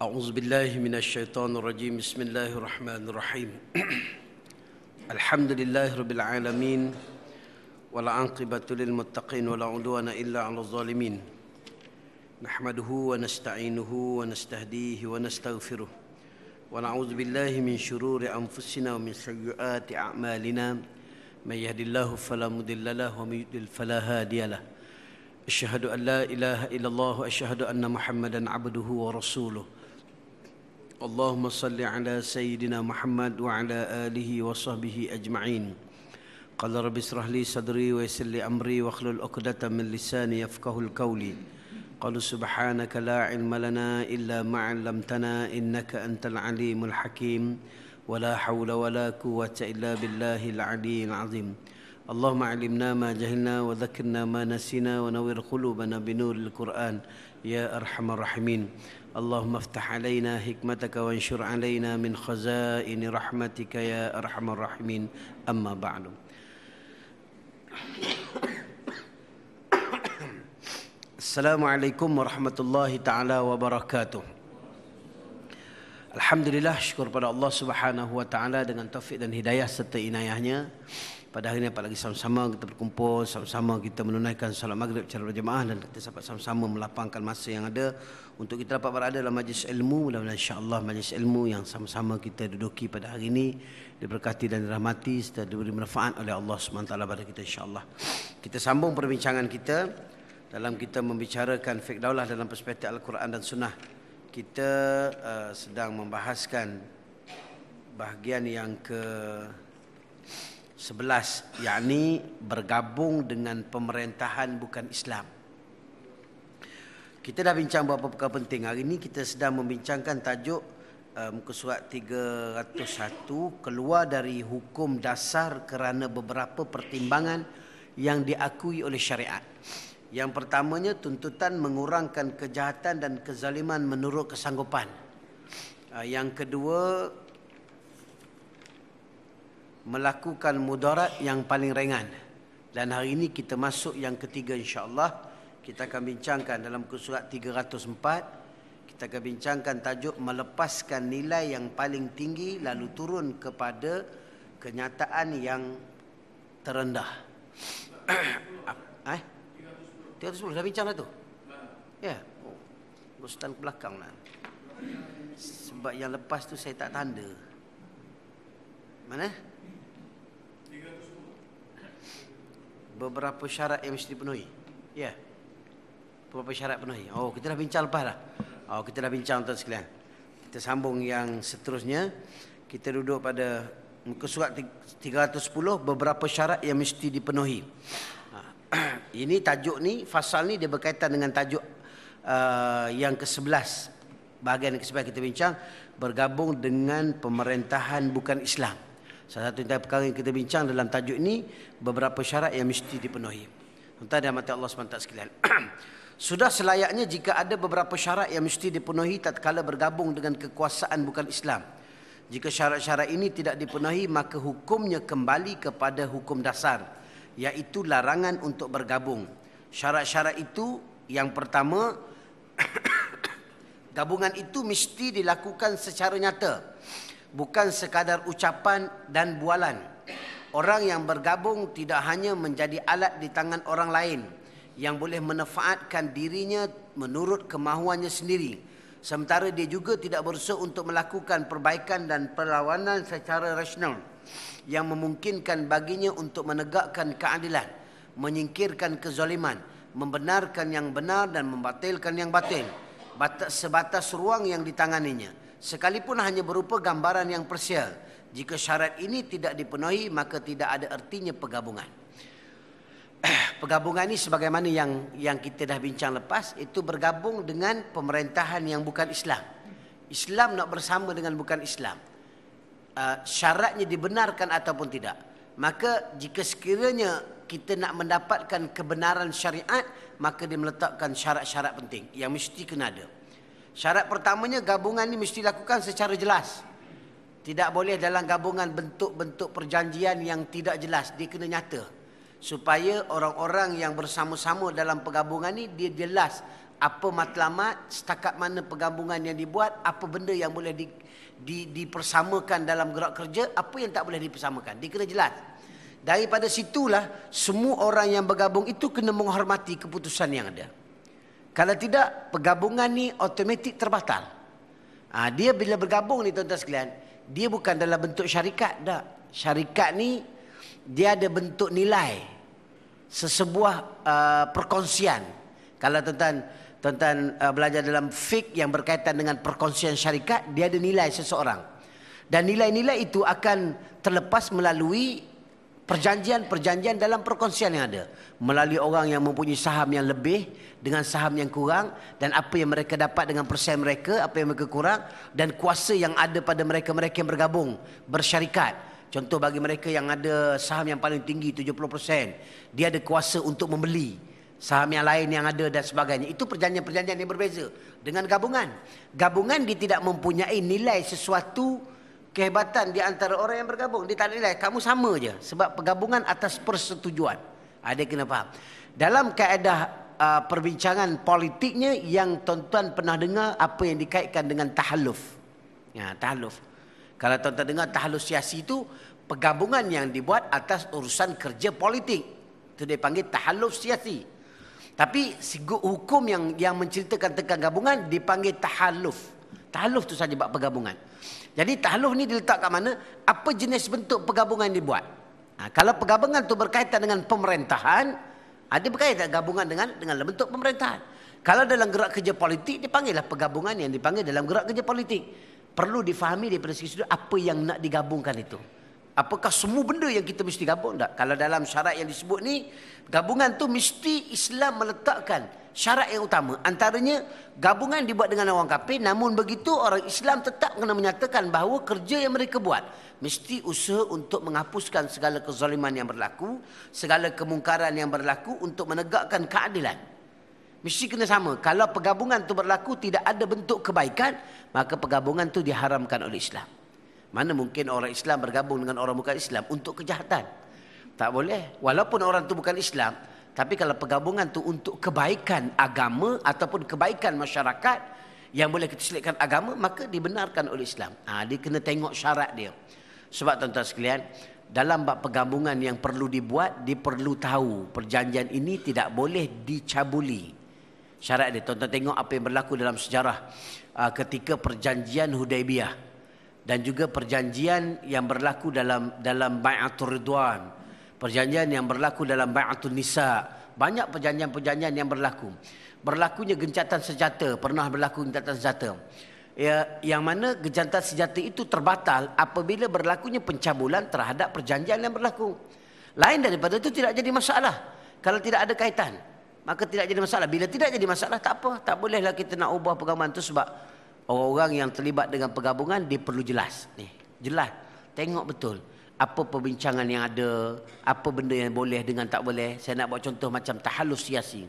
أعوذ بالله من الشيطان الرجيم بسم الله الرحمن الرحيم الحمد لله رب العالمين والعاقبة للمتقين ولا عدوان إلا على الظالمين نحمده ونستعينه ونستهديه ونستغفره ونعوذ بالله من شرور أنفسنا ومن سيئات أعمالنا من يهد الله فلا مضل له ومن يضلل فلا هادي له أشهد أن لا إله إلا الله وأشهد أن محمدا عبده ورسوله اللهم صل على سيدنا محمد وعلى آله وصحبه أجمعين قال رب اشرح لي صدري ويسر لي أمري واحلل عقدة من لساني يفقه القول قال سبحانك لا علم لنا إلا ما علمتنا إنك أنت العليم الحكيم ولا حول ولا قوة إلا بالله العلي العظيم اللهم علمنا ما جهلنا وذكرنا ما نسينا ونور قلوبنا بنور القرآن يا أرحم الراحمين اللهم افتح علينا حكمتك وانشر علينا من خزائن رحمتك يا أرحم الراحمين أما بعد السلام عليكم ورحمة الله تعالى وبركاته Alhamdulillah syukur pada Allah Subhanahu wa taala dengan taufik dan hidayah serta inayahnya nya pada hari ini apa lagi sama-sama kita berkumpul sama-sama kita menunaikan salat maghrib secara berjemaah dan kita dapat sama-sama melapangkan masa yang ada untuk kita dapat berada dalam majlis ilmu dan insya-Allah majlis ilmu yang sama-sama kita duduki pada hari ini diberkati dan dirahmati serta diberi manfaat oleh Allah SWT pada kita insya-Allah. Kita sambung perbincangan kita dalam kita membicarakan fiqh daulah dalam perspektif al-Quran dan sunnah. Kita uh, sedang membahaskan bahagian yang ke Sebelas, yakni bergabung dengan pemerintahan bukan Islam. Kita dah bincang beberapa perkara penting. Hari ini kita sedang membincangkan tajuk uh, muka surat 301 keluar dari hukum dasar kerana beberapa pertimbangan yang diakui oleh syariat. Yang pertamanya tuntutan mengurangkan kejahatan dan kezaliman menurut kesanggupan. Uh, yang kedua melakukan mudarat yang paling ringan. Dan hari ini kita masuk yang ketiga insya-Allah. Kita akan bincangkan dalam surat 304. Kita akan bincangkan tajuk melepaskan nilai yang paling tinggi lalu turun kepada kenyataan yang terendah. eh? 310 dah bincang dah tu? Ya. Yeah. Oh. Ustaz belakang lah. Sebab yang lepas tu saya tak tanda. Mana? beberapa syarat yang mesti dipenuhi. Ya. Beberapa syarat penuhi. Oh, kita dah bincang lepas dah. Oh, kita dah bincang tuan sekalian. Kita sambung yang seterusnya. Kita duduk pada muka surat 310 beberapa syarat yang mesti dipenuhi. Ha. Ini tajuk ni, fasal ni dia berkaitan dengan tajuk uh, yang ke-11. Bahagian ke-11 kita bincang bergabung dengan pemerintahan bukan Islam. Salah satu tentang perkara yang kita bincang dalam tajuk ini beberapa syarat yang mesti dipenuhi. Tuan-tuan mati Allah Subhanahu sekalian. Sudah selayaknya jika ada beberapa syarat yang mesti dipenuhi tak kala bergabung dengan kekuasaan bukan Islam. Jika syarat-syarat ini tidak dipenuhi maka hukumnya kembali kepada hukum dasar iaitu larangan untuk bergabung. Syarat-syarat itu yang pertama gabungan itu mesti dilakukan secara nyata bukan sekadar ucapan dan bualan. Orang yang bergabung tidak hanya menjadi alat di tangan orang lain yang boleh menefaatkan dirinya menurut kemahuannya sendiri. Sementara dia juga tidak berusaha untuk melakukan perbaikan dan perlawanan secara rasional yang memungkinkan baginya untuk menegakkan keadilan, menyingkirkan kezaliman, membenarkan yang benar dan membatalkan yang batil. Sebatas ruang yang ditanganinya sekalipun hanya berupa gambaran yang persial, Jika syarat ini tidak dipenuhi, maka tidak ada ertinya pegabungan. Pegabungan ini sebagaimana yang yang kita dah bincang lepas, itu bergabung dengan pemerintahan yang bukan Islam. Islam nak bersama dengan bukan Islam. Uh, syaratnya dibenarkan ataupun tidak. Maka jika sekiranya kita nak mendapatkan kebenaran syariat, maka dia meletakkan syarat-syarat penting yang mesti kena ada. Syarat pertamanya gabungan ini mesti dilakukan secara jelas. Tidak boleh dalam gabungan bentuk-bentuk perjanjian yang tidak jelas. Dia kena nyata. Supaya orang-orang yang bersama-sama dalam pergabungan ini dia jelas apa matlamat, setakat mana pergabungan yang dibuat, apa benda yang boleh di, di, dipersamakan dalam gerak kerja, apa yang tak boleh dipersamakan. Dia kena jelas. Daripada situlah semua orang yang bergabung itu kena menghormati keputusan yang ada. Kalau tidak, pergabungan ni otomatik terbatal. Ha, dia bila bergabung ni tuan-tuan sekalian, dia bukan dalam bentuk syarikat dah. Syarikat ni, dia ada bentuk nilai. Sesebuah uh, perkongsian. Kalau tuan-tuan tuan-tuan uh, belajar dalam fik yang berkaitan dengan perkongsian syarikat, dia ada nilai seseorang. Dan nilai-nilai itu akan terlepas melalui perjanjian-perjanjian dalam perkongsian yang ada melalui orang yang mempunyai saham yang lebih dengan saham yang kurang dan apa yang mereka dapat dengan persen mereka apa yang mereka kurang dan kuasa yang ada pada mereka-mereka yang bergabung bersyarikat contoh bagi mereka yang ada saham yang paling tinggi 70% dia ada kuasa untuk membeli saham yang lain yang ada dan sebagainya itu perjanjian-perjanjian yang berbeza dengan gabungan gabungan dia tidak mempunyai nilai sesuatu kehebatan di antara orang yang bergabung. Dia tak ada nilai. Kamu sama je. Sebab pergabungan atas persetujuan. Ada ah, kena faham. Dalam kaedah uh, perbincangan politiknya yang tuan-tuan pernah dengar apa yang dikaitkan dengan tahaluf, Ya, tahaluf, Kalau tuan-tuan dengar tahalluf siasi itu pergabungan yang dibuat atas urusan kerja politik. Itu dia panggil tahalluf siasi. Tapi hukum yang yang menceritakan tentang gabungan dipanggil tahaluf, tahaluf tu saja buat pergabungan. Jadi tahluf ni diletak kat mana? Apa jenis bentuk pergabungan dibuat? Ha, kalau pergabungan tu berkaitan dengan pemerintahan, ada ha, berkaitan gabungan dengan dengan bentuk pemerintahan. Kalau dalam gerak kerja politik dipanggillah pergabungan yang dipanggil dalam gerak kerja politik. Perlu difahami daripada segi sudut apa yang nak digabungkan itu. Apakah semua benda yang kita mesti gabung tak? Kalau dalam syarat yang disebut ni, gabungan tu mesti Islam meletakkan syarat yang utama antaranya gabungan dibuat dengan orang kafir namun begitu orang Islam tetap kena menyatakan bahawa kerja yang mereka buat mesti usaha untuk menghapuskan segala kezaliman yang berlaku segala kemungkaran yang berlaku untuk menegakkan keadilan mesti kena sama kalau pergabungan itu berlaku tidak ada bentuk kebaikan maka pergabungan itu diharamkan oleh Islam mana mungkin orang Islam bergabung dengan orang bukan Islam untuk kejahatan tak boleh walaupun orang itu bukan Islam tapi kalau pergabungan tu untuk kebaikan agama ataupun kebaikan masyarakat yang boleh kita selitkan agama maka dibenarkan oleh Islam. Ha, dia kena tengok syarat dia. Sebab tuan-tuan sekalian, dalam bab pergabungan yang perlu dibuat, dia perlu tahu perjanjian ini tidak boleh dicabuli. Syarat dia, tuan-tuan tengok apa yang berlaku dalam sejarah ha, ketika perjanjian Hudaibiyah dan juga perjanjian yang berlaku dalam dalam Bai'atul Ridwan perjanjian yang berlaku dalam bai'atun nisa banyak perjanjian-perjanjian yang berlaku berlakunya gencatan senjata pernah berlaku gencatan senjata ya yang mana gencatan senjata itu terbatal apabila berlakunya pencabulan terhadap perjanjian yang berlaku lain daripada itu tidak jadi masalah kalau tidak ada kaitan maka tidak jadi masalah bila tidak jadi masalah tak apa tak bolehlah kita nak ubah pegangan itu sebab orang-orang yang terlibat dengan pergabungan dia perlu jelas Nih jelas tengok betul apa perbincangan yang ada, apa benda yang boleh dengan tak boleh. Saya nak buat contoh macam tahalus siasi.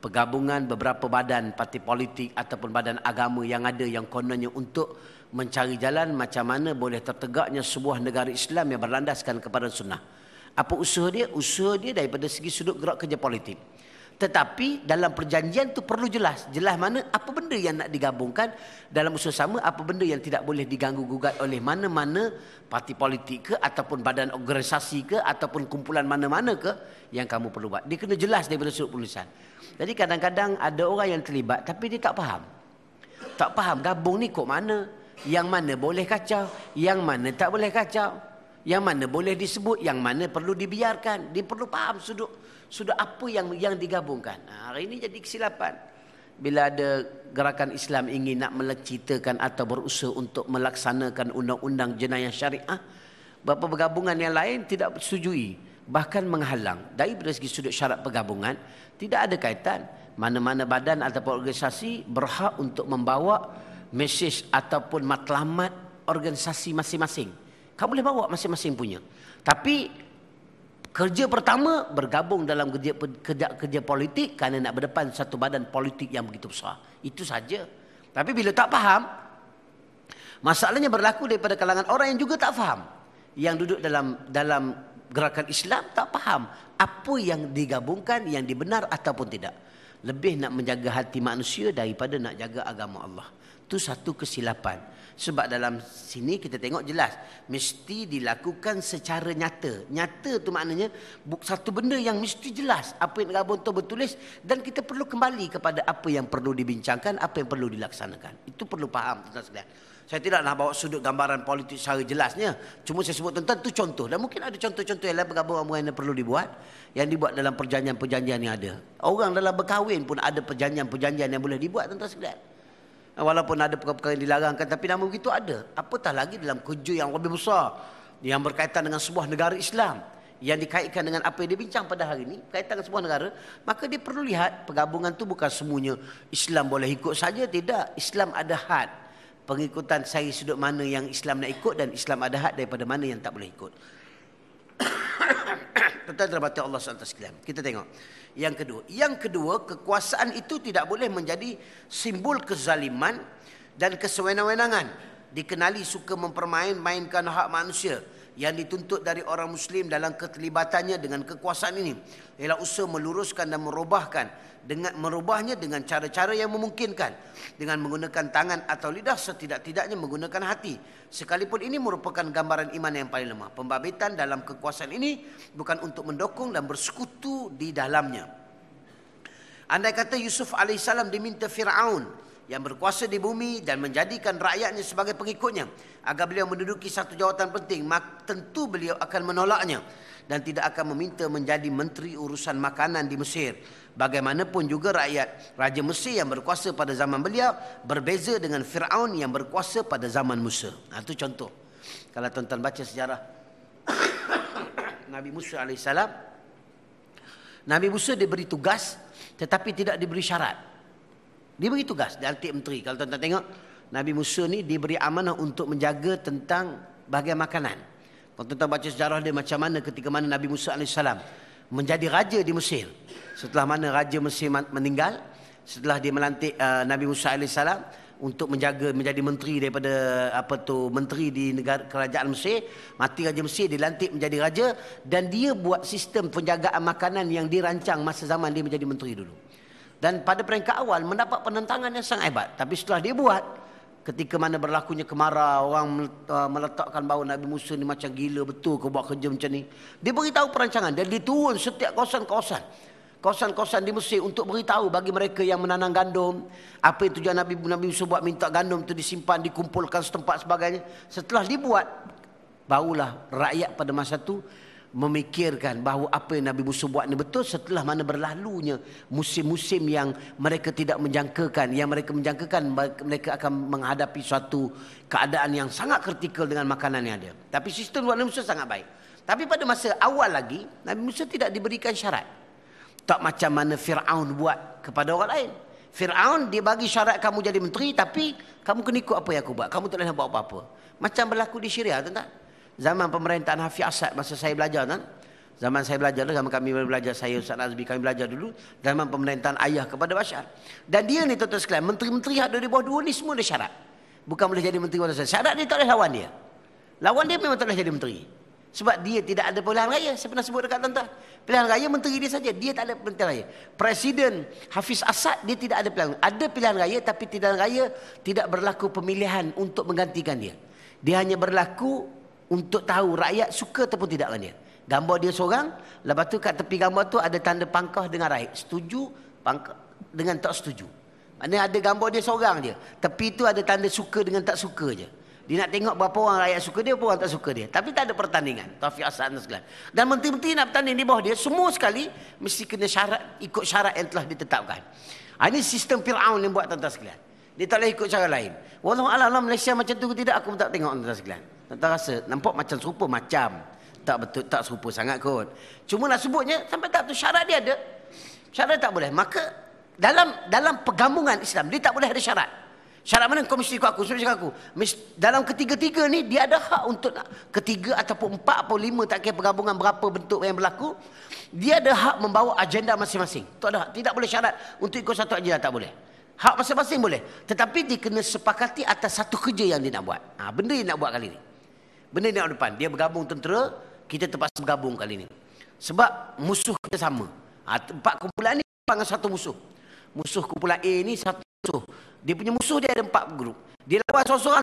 Pergabungan beberapa badan parti politik ataupun badan agama yang ada yang kononnya untuk mencari jalan macam mana boleh tertegaknya sebuah negara Islam yang berlandaskan kepada sunnah. Apa usaha dia? Usaha dia daripada segi sudut gerak kerja politik. Tetapi dalam perjanjian tu perlu jelas. Jelas mana apa benda yang nak digabungkan. Dalam usaha sama apa benda yang tidak boleh diganggu-gugat oleh mana-mana parti politik ke. Ataupun badan organisasi ke. Ataupun kumpulan mana-mana ke yang kamu perlu buat. Dia kena jelas daripada sudut penulisan. Jadi kadang-kadang ada orang yang terlibat tapi dia tak faham. Tak faham gabung ni kok mana. Yang mana boleh kacau. Yang mana tak boleh kacau. Yang mana boleh disebut. Yang mana perlu dibiarkan. Dia perlu faham sudut sudah apa yang yang digabungkan. Nah, ha, hari ini jadi kesilapan. Bila ada gerakan Islam ingin nak melecitakan atau berusaha untuk melaksanakan undang-undang jenayah syariah, bapa pergabungan yang lain tidak setujui, bahkan menghalang. Dari segi sudut syarat pergabungan, tidak ada kaitan. Mana-mana badan atau organisasi berhak untuk membawa mesej ataupun matlamat organisasi masing-masing. Kamu boleh bawa masing-masing punya. Tapi Kerja pertama bergabung dalam kerja, kerja, kerja politik kerana nak berdepan satu badan politik yang begitu besar. Itu saja. Tapi bila tak faham, masalahnya berlaku daripada kalangan orang yang juga tak faham. Yang duduk dalam dalam gerakan Islam tak faham apa yang digabungkan yang dibenar ataupun tidak. Lebih nak menjaga hati manusia daripada nak jaga agama Allah. Itu satu kesilapan. Sebab dalam sini kita tengok jelas. Mesti dilakukan secara nyata. Nyata itu maknanya satu benda yang mesti jelas. Apa yang Rabun itu bertulis. Dan kita perlu kembali kepada apa yang perlu dibincangkan. Apa yang perlu dilaksanakan. Itu perlu faham. Tuan sekalian. Saya tidak nak bawa sudut gambaran politik secara jelasnya. Cuma saya sebut tentang itu contoh. Dan mungkin ada contoh-contoh yang lain pengabungan yang perlu dibuat. Yang dibuat dalam perjanjian-perjanjian yang ada. Orang dalam berkahwin pun ada perjanjian-perjanjian yang boleh dibuat tentang sekalian. Eh, walaupun ada perkara-perkara yang dilarangkan Tapi nama begitu ada Apatah lagi dalam kerja yang lebih besar Yang berkaitan dengan sebuah negara Islam Yang dikaitkan dengan apa yang dibincang pada hari ini kaitan dengan sebuah negara Maka dia perlu lihat Pergabungan itu bukan semuanya Islam boleh ikut saja Tidak Islam ada had Pengikutan saya sudut mana yang Islam nak ikut Dan Islam ada had daripada mana yang tak boleh ikut Tentang terbatas Allah SWT Kita tengok yang kedua, yang kedua kekuasaan itu tidak boleh menjadi simbol kezaliman dan kesewenang-wenangan. Dikenali suka mempermain-mainkan hak manusia yang dituntut dari orang muslim dalam keterlibatannya dengan kekuasaan ini ialah usaha meluruskan dan merubahkan dengan merubahnya dengan cara-cara yang memungkinkan dengan menggunakan tangan atau lidah setidak-tidaknya menggunakan hati sekalipun ini merupakan gambaran iman yang paling lemah pembabitan dalam kekuasaan ini bukan untuk mendukung dan bersekutu di dalamnya andai kata Yusuf alaihissalam diminta Firaun yang berkuasa di bumi dan menjadikan rakyatnya sebagai pengikutnya agar beliau menduduki satu jawatan penting tentu beliau akan menolaknya dan tidak akan meminta menjadi menteri urusan makanan di Mesir bagaimanapun juga rakyat raja Mesir yang berkuasa pada zaman beliau berbeza dengan Firaun yang berkuasa pada zaman Musa nah, ha, itu contoh kalau tuan-tuan baca sejarah Nabi Musa alaihissalam Nabi Musa diberi tugas tetapi tidak diberi syarat dia beri tugas dalam menteri. Kalau tuan-tuan tengok, Nabi Musa ni diberi amanah untuk menjaga tentang bahagian makanan. Kalau tuan-tuan baca sejarah dia macam mana ketika mana Nabi Musa AS menjadi raja di Mesir. Setelah mana raja Mesir meninggal, setelah dia melantik uh, Nabi Musa AS untuk menjaga menjadi menteri daripada apa tu menteri di negara kerajaan Mesir mati raja Mesir dilantik menjadi raja dan dia buat sistem penjagaan makanan yang dirancang masa zaman dia menjadi menteri dulu dan pada peringkat awal mendapat penentangan yang sangat hebat. Tapi setelah dia buat, ketika mana berlakunya kemarau, orang uh, meletakkan bau Nabi Musa ni macam gila betul ke buat kerja macam ni. Dia beritahu perancangan dan dia turun setiap kawasan-kawasan. Kawasan-kawasan di Mesir untuk beritahu bagi mereka yang menanam gandum. Apa yang tujuan Nabi, Nabi Musa buat minta gandum itu disimpan, dikumpulkan setempat sebagainya. Setelah dibuat, barulah rakyat pada masa itu memikirkan bahawa apa yang Nabi Musa buat ni betul setelah mana berlalunya musim-musim yang mereka tidak menjangkakan yang mereka menjangkakan mereka akan menghadapi suatu keadaan yang sangat kritikal dengan makanan yang ada tapi sistem buat Nabi Musa sangat baik tapi pada masa awal lagi Nabi Musa tidak diberikan syarat tak macam mana Fir'aun buat kepada orang lain Fir'aun dia bagi syarat kamu jadi menteri tapi kamu kena ikut apa yang aku buat kamu tak boleh buat apa-apa macam berlaku di Syria tentang tak? zaman pemerintahan Hafiz Asad masa saya belajar kan zaman saya belajar zaman kami belajar saya Ustaz Nazmi kami belajar dulu zaman pemerintahan ayah kepada Bashar dan dia ni tuan-tuan sekalian menteri-menteri hak di bawah dua ni semua ada syarat bukan boleh jadi menteri wala syarat dia tak boleh lawan dia lawan dia memang tak boleh jadi menteri sebab dia tidak ada pilihan raya saya pernah sebut dekat tuan-tuan pilihan raya menteri dia saja dia tak ada pilihan raya presiden Hafiz Asad dia tidak ada pilihan ada pilihan raya tapi tidak raya tidak berlaku pemilihan untuk menggantikan dia dia hanya berlaku untuk tahu rakyat suka ataupun tidak dengan dia. Gambar dia seorang, lepas tu kat tepi gambar tu ada tanda pangkah dengan rakyat. Setuju, pangkah dengan tak setuju. Maknanya ada gambar dia seorang je. Tepi tu ada tanda suka dengan tak suka je. Dia nak tengok berapa orang rakyat suka dia, berapa orang tak suka dia. Tapi tak ada pertandingan. Taufiq Asad dan segala. Dan menteri-menteri nak bertanding di bawah dia, semua sekali mesti kena syarat ikut syarat yang telah ditetapkan. Ha, ini sistem Fir'aun yang buat tentang segala. Dia tak boleh ikut cara lain. Walau Allah Malaysia macam tu tidak, aku tak tengok tentang segala tak rasa nampak macam serupa macam tak betul tak serupa sangat kot cuma nak sebutnya sampai tak tu syarat dia ada syarat tak boleh maka dalam dalam pergabungan Islam dia tak boleh ada syarat syarat mana kau mesti ikut aku mesti ikut aku dalam ketiga-tiga ni dia ada hak untuk nak, ketiga ataupun empat atau lima tak kira pergabungan berapa bentuk yang berlaku dia ada hak membawa agenda masing-masing tak ada tidak boleh syarat untuk ikut satu agenda tak boleh Hak masing-masing boleh. Tetapi dia kena sepakati atas satu kerja yang dia nak buat. Ha, benda yang nak buat kali ni. Benda ni depan. Dia bergabung tentera, kita terpaksa bergabung kali ni. Sebab musuh kita sama. Ha, empat kumpulan ni dengan satu musuh. Musuh kumpulan A ni satu musuh. Dia punya musuh dia ada empat grup. Dia lawan seorang-seorang,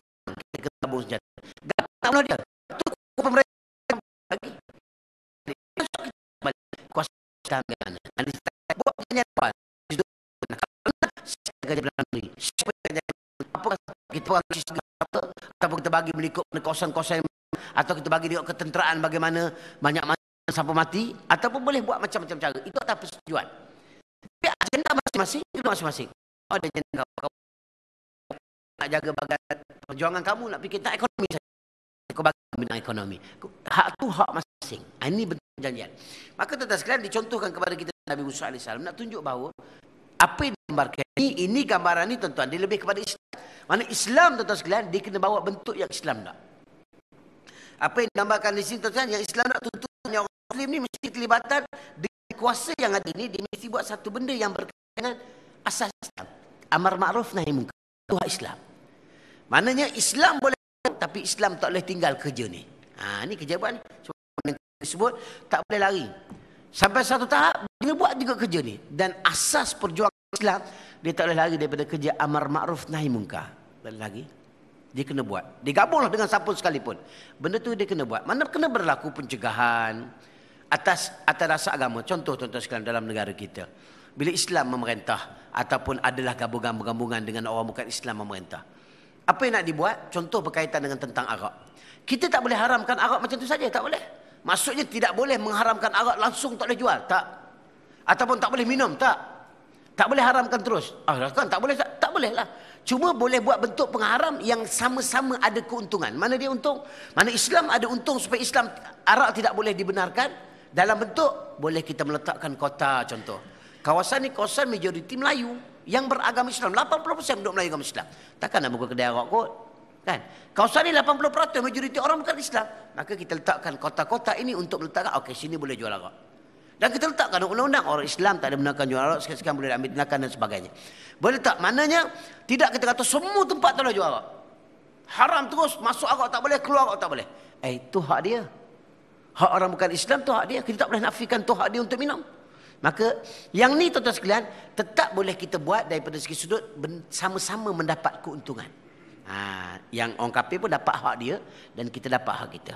kita gabung senjata. Dan tak dia. Itu kumpulan mereka lagi. Kuasa kita ambil Buat tanya depan. yang atau kita bagi dia ketenteraan bagaimana banyak-banyak siapa mati ataupun boleh buat macam-macam cara itu atas persetujuan tapi agenda masing-masing itu masing-masing oh, ada agenda kau, kau nak jaga bagian perjuangan kamu nak fikir tak ekonomi saja kau bagi bidang ekonomi hak tu hak masing-masing ha, ini bentuk perjanjian maka tetap sekalian dicontohkan kepada kita Nabi Musa AS nak tunjuk bahawa apa yang digambarkan ini, ini gambaran ini tuan-tuan dia lebih kepada Islam mana Islam tuan-tuan sekalian dia kena bawa bentuk yang Islam tak apa yang digambarkan di sini tuan-tuan yang Islam nak tuntutkan yang orang Muslim ni mesti terlibatan dengan kuasa yang ada ini, dia mesti buat satu benda yang berkaitan dengan asas Islam amar ma'ruf nahi munkar Tuhan Islam maknanya Islam boleh tapi Islam tak boleh tinggal kerja ni ha, ni kerja apa ni sebab yang disebut tak boleh lari sampai satu tahap dia buat juga kerja ni dan asas perjuangan Islam dia tak boleh lari daripada kerja amar ma'ruf nahi munkar lagi dia kena buat dia gabunglah dengan siapa sekalipun benda tu dia kena buat mana kena berlaku pencegahan atas atas rasa agama contoh contoh sekarang dalam negara kita bila Islam memerintah ataupun adalah gabungan-gabungan dengan orang bukan Islam memerintah apa yang nak dibuat contoh berkaitan dengan tentang Arab kita tak boleh haramkan Arab macam tu saja tak boleh maksudnya tidak boleh mengharamkan Arab langsung tak boleh jual tak ataupun tak boleh minum tak tak boleh haramkan terus ah lah kan tak boleh tak, tak boleh lah Cuma boleh buat bentuk pengharam yang sama-sama ada keuntungan. Mana dia untung? Mana Islam ada untung supaya Islam arak tidak boleh dibenarkan? Dalam bentuk boleh kita meletakkan kota contoh. Kawasan ni kawasan majoriti Melayu yang beragama Islam. 80% penduduk Melayu agama Islam. Takkan nak buka kedai arak kot. Kan? Kawasan ni 80% majoriti orang bukan Islam. Maka kita letakkan kota-kota ini untuk meletakkan. Okey sini boleh jual arak. Dan kita letakkan undang-undang orang Islam tak ada benarkan jual arak sekian boleh ambil tindakan dan sebagainya. Boleh tak? mananya tidak kita kata semua tempat tak boleh jual arak. Haram terus masuk arak tak boleh, keluar arak tak boleh. Eh itu hak dia. Hak orang bukan Islam tu hak dia. Kita tak boleh nafikan tu hak dia untuk minum. Maka yang ni tuan-tuan sekalian tetap boleh kita buat daripada segi sudut sama-sama mendapat keuntungan. Ha, yang orang kafir pun dapat hak dia dan kita dapat hak kita.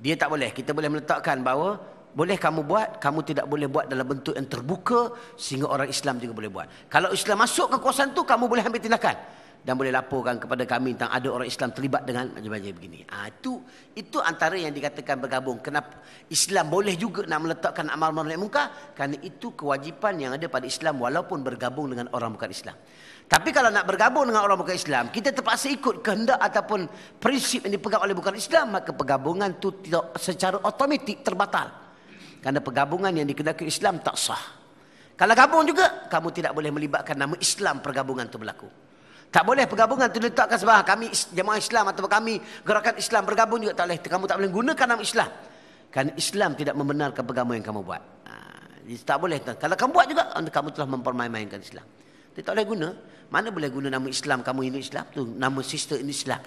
Dia tak boleh. Kita boleh meletakkan bahawa boleh kamu buat, kamu tidak boleh buat dalam bentuk yang terbuka sehingga orang Islam juga boleh buat. Kalau Islam masuk ke kuasa tu kamu boleh ambil tindakan dan boleh laporkan kepada kami tentang ada orang Islam terlibat dengan macam-macam begini. ha, itu itu antara yang dikatakan bergabung. Kenapa Islam boleh juga nak meletakkan amal ma'ruf nahi munkar? Karena itu kewajipan yang ada pada Islam walaupun bergabung dengan orang bukan Islam. Tapi kalau nak bergabung dengan orang bukan Islam, kita terpaksa ikut kehendak ataupun prinsip yang dipegang oleh bukan Islam, maka pergabungan itu secara otomatik terbatal. Kerana pergabungan yang dikenalkan Islam tak sah. Kalau gabung juga, kamu tidak boleh melibatkan nama Islam pergabungan itu berlaku. Tak boleh pergabungan itu letakkan sebab kami jemaah Islam atau kami gerakan Islam bergabung juga tak boleh. Kamu tak boleh gunakan nama Islam. Kerana Islam tidak membenarkan pergabungan yang kamu buat. Ha, jadi tak boleh. Kalau kamu buat juga, kamu telah mempermain-mainkan Islam. Dia tak boleh guna. Mana boleh guna nama Islam, kamu ini Islam tu Nama sister ini Islam.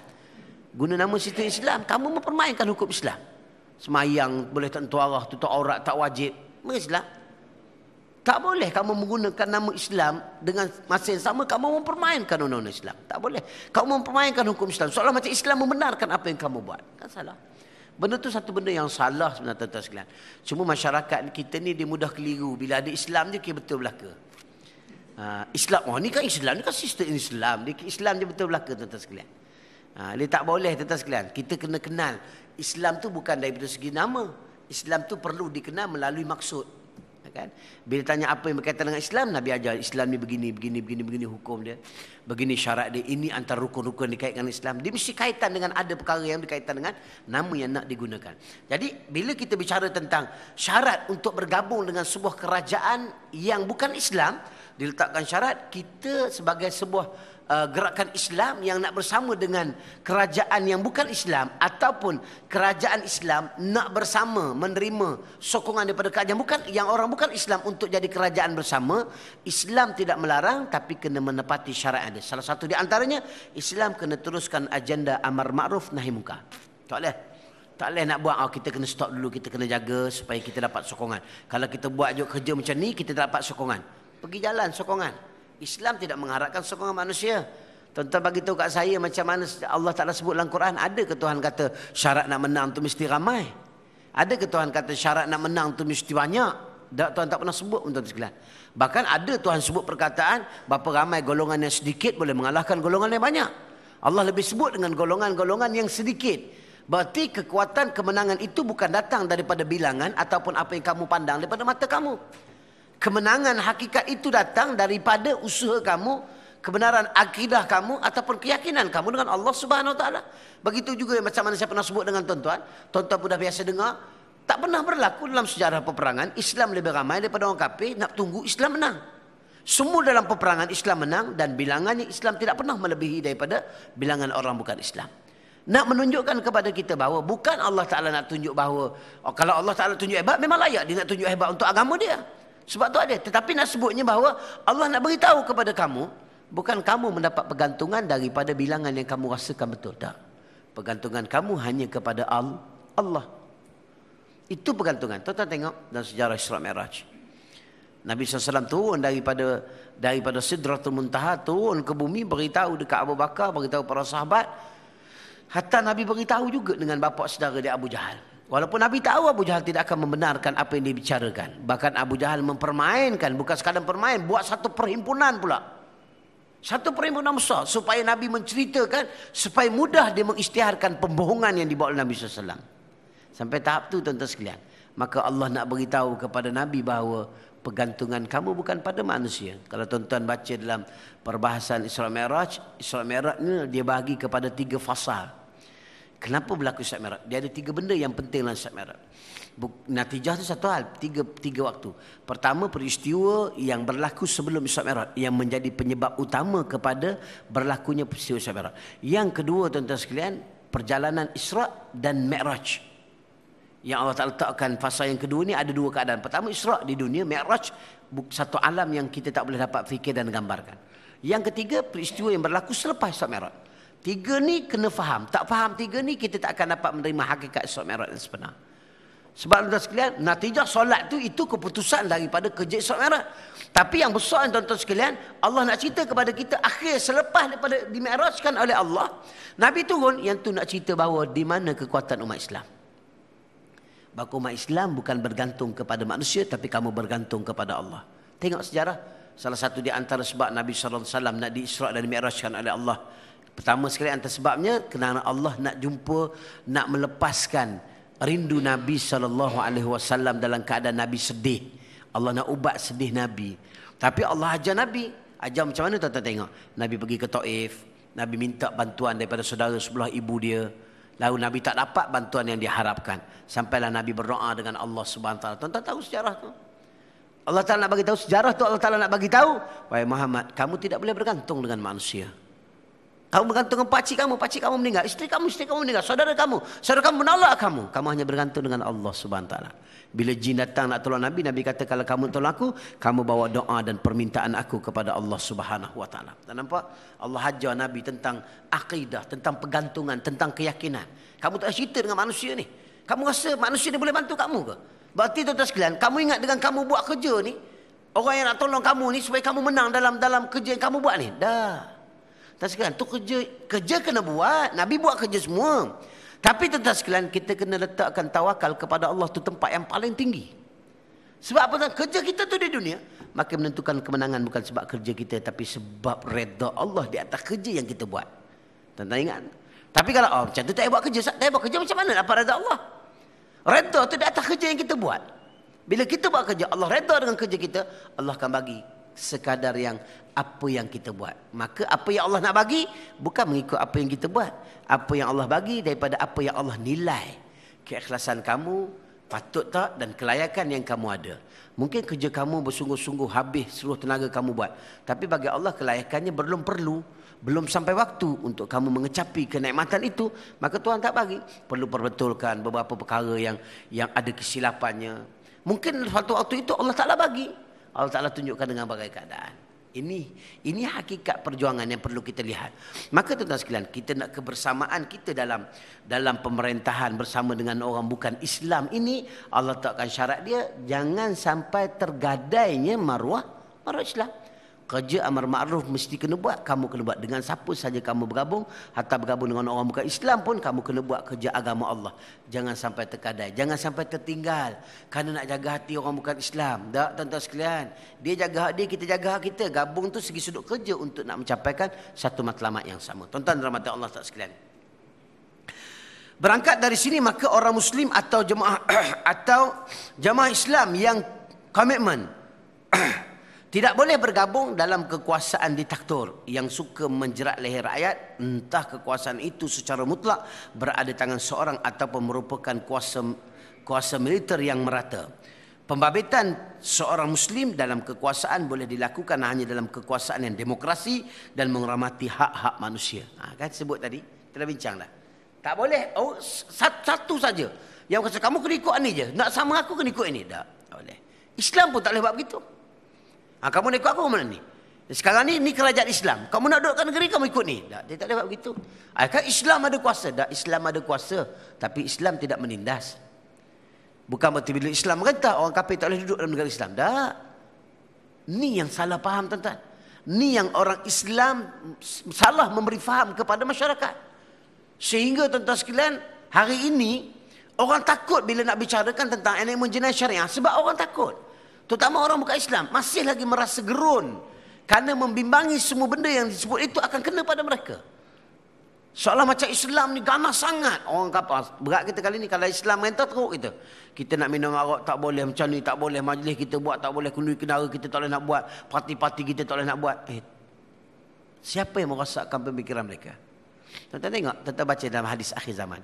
Guna nama sister Islam, kamu mempermainkan hukum Islam semayang boleh tentu arah tutup aurat tak wajib mengislah tak boleh kamu menggunakan nama Islam dengan masa yang sama kamu mempermainkan undang-undang Islam. Tak boleh. Kamu mempermainkan hukum Islam. Seolah macam Islam membenarkan apa yang kamu buat. Kan salah. Benda tu satu benda yang salah sebenarnya tuan-tuan sekalian. Cuma masyarakat kita ni dia mudah keliru. Bila ada Islam je kira betul belaka. Uh, Islam, oh ni kan Islam, ni kan sistem Islam. Dia Islam je betul belaka tuan-tuan sekalian. Uh, dia tak boleh tuan-tuan sekalian. Kita kena kenal. Islam tu bukan daripada segi nama. Islam tu perlu dikenal melalui maksud. Ya kan? Bila tanya apa yang berkaitan dengan Islam, Nabi ajar Islam ni begini, begini, begini, begini hukum dia. Begini syarat dia. Ini antara rukun-rukun dikaitkan dengan Islam. Dia mesti kaitan dengan ada perkara yang berkaitan dengan nama yang nak digunakan. Jadi, bila kita bicara tentang syarat untuk bergabung dengan sebuah kerajaan yang bukan Islam, diletakkan syarat kita sebagai sebuah uh, gerakan Islam yang nak bersama dengan kerajaan yang bukan Islam ataupun kerajaan Islam nak bersama menerima sokongan daripada kerajaan bukan yang orang bukan Islam untuk jadi kerajaan bersama Islam tidak melarang tapi kena menepati syarat ada salah satu di antaranya Islam kena teruskan agenda amar ma'ruf nahi munkar tak boleh tak boleh nak buat oh, kita kena stop dulu kita kena jaga supaya kita dapat sokongan kalau kita buat kerja macam ni kita dapat sokongan pergi jalan sokongan Islam tidak mengharapkan sokongan manusia. Tuan-tuan bagi tahu kat saya macam mana Allah Taala sebut dalam Quran ada ke Tuhan kata syarat nak menang tu mesti ramai. Ada ke Tuhan kata syarat nak menang tu mesti banyak. Tak Tuhan tak pernah sebut untuk sekalian. Bahkan ada Tuhan sebut perkataan berapa ramai golongan yang sedikit boleh mengalahkan golongan yang banyak. Allah lebih sebut dengan golongan-golongan yang sedikit. Berarti kekuatan kemenangan itu bukan datang daripada bilangan ataupun apa yang kamu pandang daripada mata kamu. Kemenangan hakikat itu datang daripada usaha kamu, kebenaran akidah kamu ataupun keyakinan kamu dengan Allah Subhanahu Wa Begitu juga macam mana saya pernah sebut dengan tuan-tuan, tuan-tuan sudah biasa dengar, tak pernah berlaku dalam sejarah peperangan Islam lebih ramai daripada orang kafir nak tunggu Islam menang. Semua dalam peperangan Islam menang dan bilangannya Islam tidak pernah melebihi daripada bilangan orang bukan Islam. Nak menunjukkan kepada kita bahawa bukan Allah Ta'ala nak tunjuk bahawa oh, kalau Allah Ta'ala tunjuk hebat memang layak dia nak tunjuk hebat untuk agama dia. Sebab tu ada. Tetapi nak sebutnya bahawa Allah nak beritahu kepada kamu. Bukan kamu mendapat pergantungan daripada bilangan yang kamu rasakan betul. Tak. Pergantungan kamu hanya kepada Allah. Itu pergantungan. Tuan-tuan tengok dalam sejarah Isra Miraj. Nabi SAW turun daripada daripada Sidratul Muntaha turun ke bumi beritahu dekat Abu Bakar, beritahu para sahabat. Hatta Nabi beritahu juga dengan bapak saudara dia Abu Jahal. Walaupun Nabi tahu Abu Jahal tidak akan membenarkan apa yang dibicarakan. Bahkan Abu Jahal mempermainkan. Bukan sekadar permain. Buat satu perhimpunan pula. Satu perhimpunan besar. Supaya Nabi menceritakan. Supaya mudah dia mengisytiharkan pembohongan yang dibawa oleh Nabi SAW. Sampai tahap tu tuan-tuan sekalian. Maka Allah nak beritahu kepada Nabi bahawa pegantungan kamu bukan pada manusia. Kalau tuan-tuan baca dalam perbahasan Isra Mi'raj, Isra Mi'raj ni dia bagi kepada tiga fasa. Kenapa berlaku Isyak Merak? Dia ada tiga benda yang penting dalam Isyak Merab. Natijah itu satu hal. Tiga, tiga waktu. Pertama, peristiwa yang berlaku sebelum Isyak Merak Yang menjadi penyebab utama kepada berlakunya peristiwa Isyak Merak. Yang kedua, tuan-tuan sekalian. Perjalanan Isra' dan Mi'raj. Yang Allah Ta'ala letakkan fasa yang kedua ni ada dua keadaan. Pertama, Isra' di dunia. Mi'raj, satu alam yang kita tak boleh dapat fikir dan gambarkan. Yang ketiga, peristiwa yang berlaku selepas Isyak Merak. Tiga ni kena faham. Tak faham tiga ni kita tak akan dapat menerima hakikat Isra Mikraj yang sebenar. Sebab tuan sekalian, natijah solat tu itu keputusan daripada kerja Isra Mikraj. Tapi yang besar tuan-tuan sekalian, Allah nak cerita kepada kita akhir selepas daripada dimirajkan oleh Allah, Nabi turun yang tu nak cerita bahawa di mana kekuatan umat Islam. Bahawa umat Islam bukan bergantung kepada manusia tapi kamu bergantung kepada Allah. Tengok sejarah Salah satu di antara sebab Nabi Alaihi Wasallam nak diisrak dan mi'rajkan oleh Allah Pertama sekali antara sebabnya kerana Allah nak jumpa nak melepaskan rindu Nabi sallallahu alaihi wasallam dalam keadaan Nabi sedih. Allah nak ubat sedih Nabi. Tapi Allah ajar Nabi. Ajar macam mana tuan-tuan tengok. Nabi pergi ke Taif. Nabi minta bantuan daripada saudara sebelah ibu dia. Lalu Nabi tak dapat bantuan yang diharapkan. Sampailah Nabi berdoa dengan Allah Subhanahu taala. Tuan-tuan tahu sejarah tu? Allah Taala nak bagi tahu sejarah tu Allah Taala nak bagi tahu, "Wahai Muhammad, kamu tidak boleh bergantung dengan manusia." Kamu bergantung dengan pakcik kamu, pakcik kamu meninggal, isteri kamu, isteri kamu meninggal, saudara kamu, saudara kamu menolak kamu. Kamu hanya bergantung dengan Allah Subhanahu taala. Bila jin datang nak tolong Nabi, Nabi kata kalau kamu tolong aku, kamu bawa doa dan permintaan aku kepada Allah Subhanahu wa taala. Tak nampak? Allah ajar Nabi tentang akidah, tentang pegantungan, tentang keyakinan. Kamu tak cerita dengan manusia ni. Kamu rasa manusia ni boleh bantu kamu ke? Berarti tuan-tuan sekalian, kamu ingat dengan kamu buat kerja ni, orang yang nak tolong kamu ni supaya kamu menang dalam dalam kerja yang kamu buat ni. Dah. Tak sekalian tu kerja kerja kena buat. Nabi buat kerja semua. Tapi tetap sekalian kita kena letakkan tawakal kepada Allah tu tempat yang paling tinggi. Sebab apa? Kerja kita tu di dunia makin menentukan kemenangan bukan sebab kerja kita tapi sebab redha Allah di atas kerja yang kita buat. Tentang ingat. Tapi kalau oh macam tu tak buat kerja, tak buat kerja macam mana dapat redha Allah? Redha tu di atas kerja yang kita buat. Bila kita buat kerja, Allah redha dengan kerja kita, Allah akan bagi sekadar yang apa yang kita buat. Maka apa yang Allah nak bagi bukan mengikut apa yang kita buat. Apa yang Allah bagi daripada apa yang Allah nilai. Keikhlasan kamu patut tak dan kelayakan yang kamu ada. Mungkin kerja kamu bersungguh-sungguh habis seluruh tenaga kamu buat. Tapi bagi Allah kelayakannya belum perlu. Belum sampai waktu untuk kamu mengecapi kenikmatan itu. Maka Tuhan tak bagi. Perlu perbetulkan beberapa perkara yang yang ada kesilapannya. Mungkin suatu waktu itu Allah taklah bagi. Allah Ta'ala tunjukkan dengan bagai keadaan. Ini ini hakikat perjuangan yang perlu kita lihat. Maka tuan-tuan sekalian, kita nak kebersamaan kita dalam dalam pemerintahan bersama dengan orang bukan Islam ini Allah takkan syarat dia jangan sampai tergadainya maruah maruah Islam kerja amar ma'ruf mesti kena buat kamu kena buat dengan siapa saja kamu bergabung hatta bergabung dengan orang bukan Islam pun kamu kena buat kerja agama Allah jangan sampai terkadai jangan sampai tertinggal kerana nak jaga hati orang bukan Islam tak tuan-tuan sekalian dia jaga hak dia kita jaga hak kita gabung tu segi sudut kerja untuk nak mencapaikan satu matlamat yang sama tuan-tuan rahmat Allah tak sekalian Berangkat dari sini maka orang Muslim atau jemaah atau jemaah Islam yang komitmen Tidak boleh bergabung dalam kekuasaan diktator yang suka menjerat leher rakyat entah kekuasaan itu secara mutlak berada tangan seorang atau merupakan kuasa kuasa militer yang merata. Pembabitan seorang muslim dalam kekuasaan boleh dilakukan hanya dalam kekuasaan yang demokrasi dan menghormati hak-hak manusia. Ha, kan sebut tadi, kita dah bincang dah. Tak boleh, oh, satu, saja. Yang kata kamu kena ikut ini je. Nak sama aku kena ikut ini. Tak, tak boleh. Islam pun tak boleh buat begitu. Ha, kamu nak ikut apa mana ni? Sekarang ni ni kerajaan Islam. Kamu nak dudukkan negeri kamu ikut ni. Tak, dia tak dapat begitu. Akan ah, Islam ada kuasa, tak Islam ada kuasa, tapi Islam tidak menindas. Bukan berarti bila Islam kata orang kafir tak boleh duduk dalam negara Islam. Tak. Ni yang salah faham tuan-tuan. Ni yang orang Islam salah memberi faham kepada masyarakat. Sehingga tuan-tuan sekalian, hari ini orang takut bila nak bicarakan tentang elemen jenayah syariah sebab orang takut. Terutama orang bukan Islam Masih lagi merasa gerun Kerana membimbangi semua benda yang disebut itu Akan kena pada mereka Seolah macam Islam ni ganas sangat Orang kata ah, Berat kita kali ni Kalau Islam mentah teruk kita Kita nak minum arak tak boleh Macam ni tak boleh Majlis kita buat tak boleh Kundi kenara kita tak boleh nak buat Parti-parti kita tak boleh nak buat eh, Siapa yang merosakkan pemikiran mereka tuan tengok tuan baca dalam hadis akhir zaman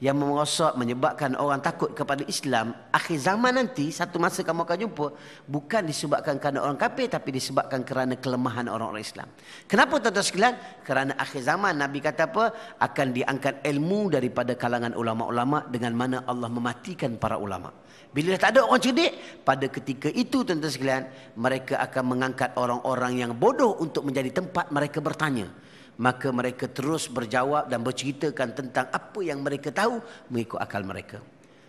yang merosak menyebabkan orang takut kepada Islam akhir zaman nanti satu masa kamu akan jumpa bukan disebabkan kerana orang kafir tapi disebabkan kerana kelemahan orang-orang Islam. Kenapa tuan-tuan sekalian? Kerana akhir zaman Nabi kata apa? akan diangkat ilmu daripada kalangan ulama-ulama dengan mana Allah mematikan para ulama. Bila tak ada orang cerdik pada ketika itu tuan-tuan sekalian mereka akan mengangkat orang-orang yang bodoh untuk menjadi tempat mereka bertanya maka mereka terus berjawab dan berceritakan tentang apa yang mereka tahu mengikut akal mereka.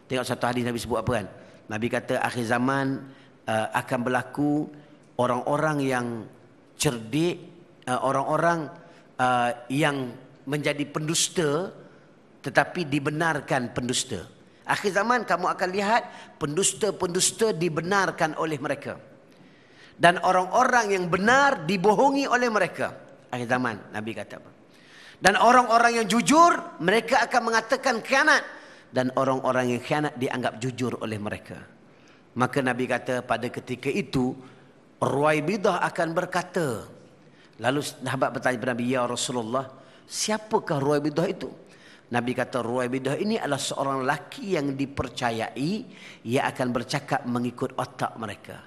Tengok satu hadis Nabi sebut apa kan? Nabi kata akhir zaman uh, akan berlaku orang-orang yang cerdik, uh, orang-orang uh, yang menjadi pendusta tetapi dibenarkan pendusta. Akhir zaman kamu akan lihat pendusta-pendusta dibenarkan oleh mereka. Dan orang-orang yang benar dibohongi oleh mereka akhir zaman Nabi kata apa? Dan orang-orang yang jujur mereka akan mengatakan khianat dan orang-orang yang khianat dianggap jujur oleh mereka. Maka Nabi kata pada ketika itu Ruai Bidah akan berkata. Lalu sahabat bertanya kepada Nabi, "Ya Rasulullah, siapakah Ruai Bidah itu?" Nabi kata Ruai Bidah ini adalah seorang lelaki yang dipercayai ia akan bercakap mengikut otak mereka.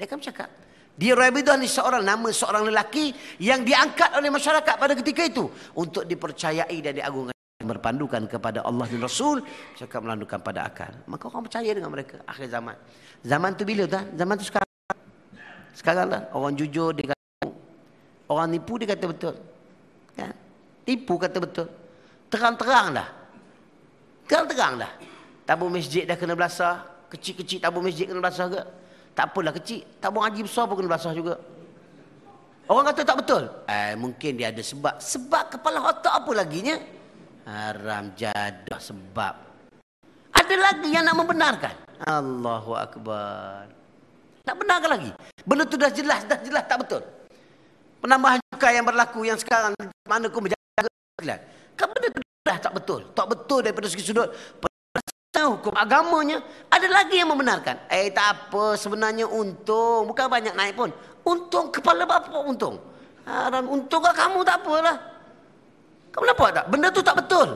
Dia akan bercakap. Dia Rabidah ni seorang nama seorang lelaki yang diangkat oleh masyarakat pada ketika itu untuk dipercayai dan diagungkan berpandukan kepada Allah dan Rasul cakap melandukan pada akal maka orang percaya dengan mereka akhir zaman zaman tu bila dah zaman tu sekarang sekarang lah orang jujur dia kata orang nipu dia kata betul ya? tipu kata betul terang-terang dah terang-terang dah tabung masjid dah kena belasah kecil-kecil tabung masjid kena belasah ke tak apalah kecil, tak buang haji besar pun kena basah juga. Orang kata tak betul. Eh, mungkin dia ada sebab. Sebab kepala otak apa laginya? Haram jadah sebab. Ada lagi yang nak membenarkan. Allahu Akbar. tak benarkan lagi. Benda tu dah jelas, dah jelas tak betul. Penambahan cukai yang berlaku yang sekarang mana kau berjaga. Kan benda tu dah tak betul. Tak betul daripada segi sudut. Tahu hukum agamanya. Ada lagi yang membenarkan. Eh tak apa sebenarnya untung. Bukan banyak naik pun. Untung kepala bapak untung. Haram ah, untung lah kamu tak apalah. Kamu nampak tak? Benda tu tak betul.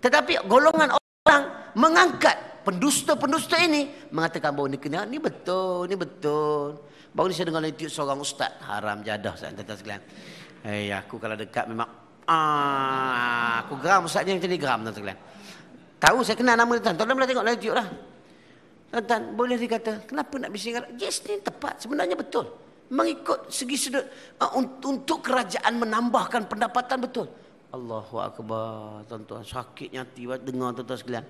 Tetapi golongan orang mengangkat pendusta-pendusta ini. Mengatakan bahawa ni, kena, ni betul, ni betul. Baru ni saya dengar lagi seorang ustaz. Haram jadah saya tentang sekalian. Eh hey, aku kalau dekat memang. ah Aku geram ustaz ni jadi geram tentang sekalian. Tahu saya kenal nama Tuan. Tuan boleh tengok lagi lah. Tuan, boleh dikata, kenapa nak bising Arab? Yes, ni tepat. Sebenarnya betul. Mengikut segi sudut uh, untuk kerajaan menambahkan pendapatan betul. Allahu akbar, tuan-tuan. Sakitnya hati dengar tuan-tuan sekalian.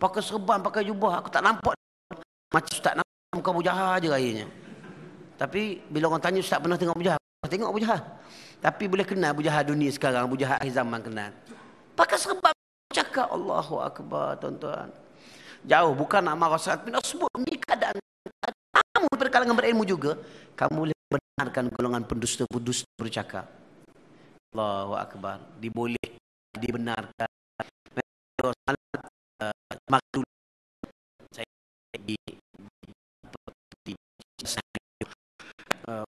Pakai serban, pakai jubah, aku tak nampak. Macam tak nampak muka Abu aja je Tapi bila orang tanya ustaz pernah tengok Abu tengok Abu Tapi boleh kenal Abu Jahal dunia sekarang, Abu Jahal akhir zaman kenal. Pakai serban Cakap Allahu Akbar tuan-tuan. Jauh bukan nak marah sangat. Nak sebut ni keadaan. Kamu daripada kalangan berilmu juga. Kamu boleh benarkan golongan pendusta-pendusta bercakap. Allahu Akbar. Diboleh dibenarkan. Maklum. Saya di Uh,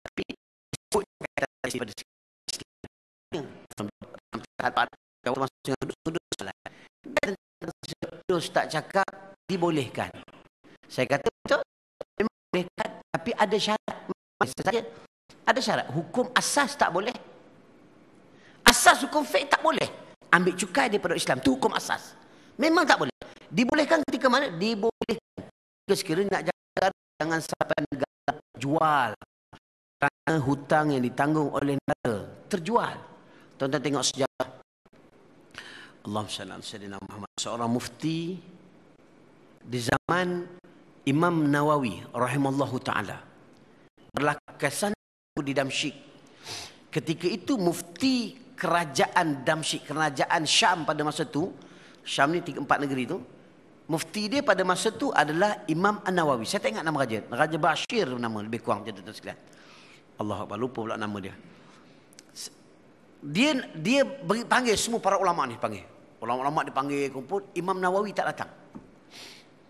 tapi sebut kata daripada sikit sampai tahap kalau masuk sudut salat. Sudut ustaz cakap dibolehkan. Saya kata betul. Bolehkan, tapi ada syarat. Saya, ada syarat. Hukum asas tak boleh. Asas hukum fiqh tak boleh. Ambil cukai daripada Islam. Itu hukum asas. Memang tak boleh. Dibolehkan ketika mana? Dibolehkan. Ketika sekiranya nak jaga, jangan sampai negara jual. hutang yang ditanggung oleh negara terjual. Tonton tengok sejarah Allahumma salli ala sayyidina Muhammad seorang mufti di zaman Imam Nawawi rahimallahu taala berlakasan di Damsyik ketika itu mufti kerajaan Damsyik kerajaan Syam pada masa itu Syam ni tiga empat negeri itu mufti dia pada masa itu adalah Imam An-Nawawi saya tengok nama raja raja Bashir nama lebih kuat. Jadi terus sekalian Allah Akbar lupa pula nama dia dia dia panggil semua para ulama ni panggil Ulama-ulama dipanggil kumpul, Imam Nawawi tak datang.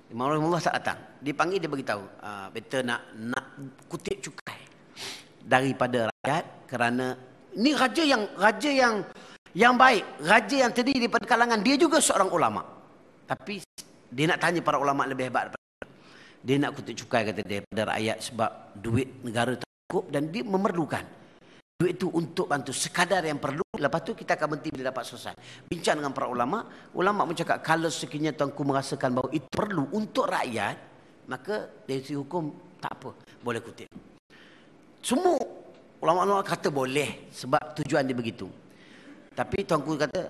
Imam Nawawi tak datang. Dipanggil dia beritahu, uh, better nak nak kutip cukai daripada rakyat kerana ni raja yang raja yang yang baik, raja yang terdiri daripada kalangan dia juga seorang ulama. Tapi dia nak tanya para ulama lebih hebat daripada dia. Dia nak kutip cukai kata dia daripada rakyat sebab duit negara tak cukup dan dia memerlukan. Duit itu untuk bantu sekadar yang perlu. Lepas tu kita akan berhenti bila dapat selesai. Bincang dengan para ulama. Ulama pun cakap kalau sekiranya tuanku merasakan bahawa itu perlu untuk rakyat. Maka dari sisi hukum tak apa. Boleh kutip. Semua ulama-ulama kata boleh. Sebab tujuan dia begitu. Tapi tuanku kata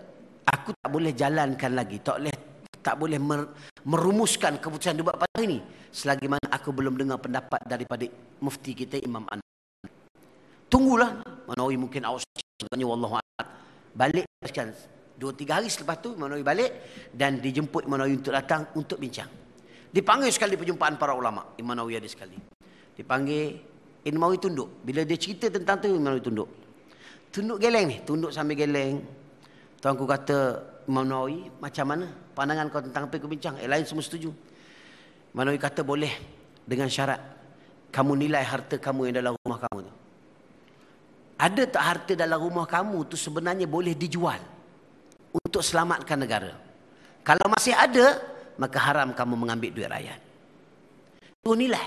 aku tak boleh jalankan lagi. Tak boleh tak boleh mer- merumuskan keputusan dia buat pada hari ini. Selagi mana aku belum dengar pendapat daripada mufti kita Imam Anwar tunggulah manawi mungkin aus tanya wallahu a'lam balik sekian dua tiga hari selepas tu Manowi balik dan dijemput manawi untuk datang untuk bincang dipanggil sekali perjumpaan para ulama eh, Manowi ada sekali dipanggil eh, Manowi tunduk bila dia cerita tentang tu Manowi tunduk tunduk geleng ni tunduk sambil geleng ku kata Manowi macam mana pandangan kau tentang apa yang kau bincang eh lain semua setuju Manawi kata boleh dengan syarat kamu nilai harta kamu yang dalam rumah kamu tu ada tak harta dalam rumah kamu tu sebenarnya boleh dijual untuk selamatkan negara? Kalau masih ada, maka haram kamu mengambil duit rakyat. Itu nilai.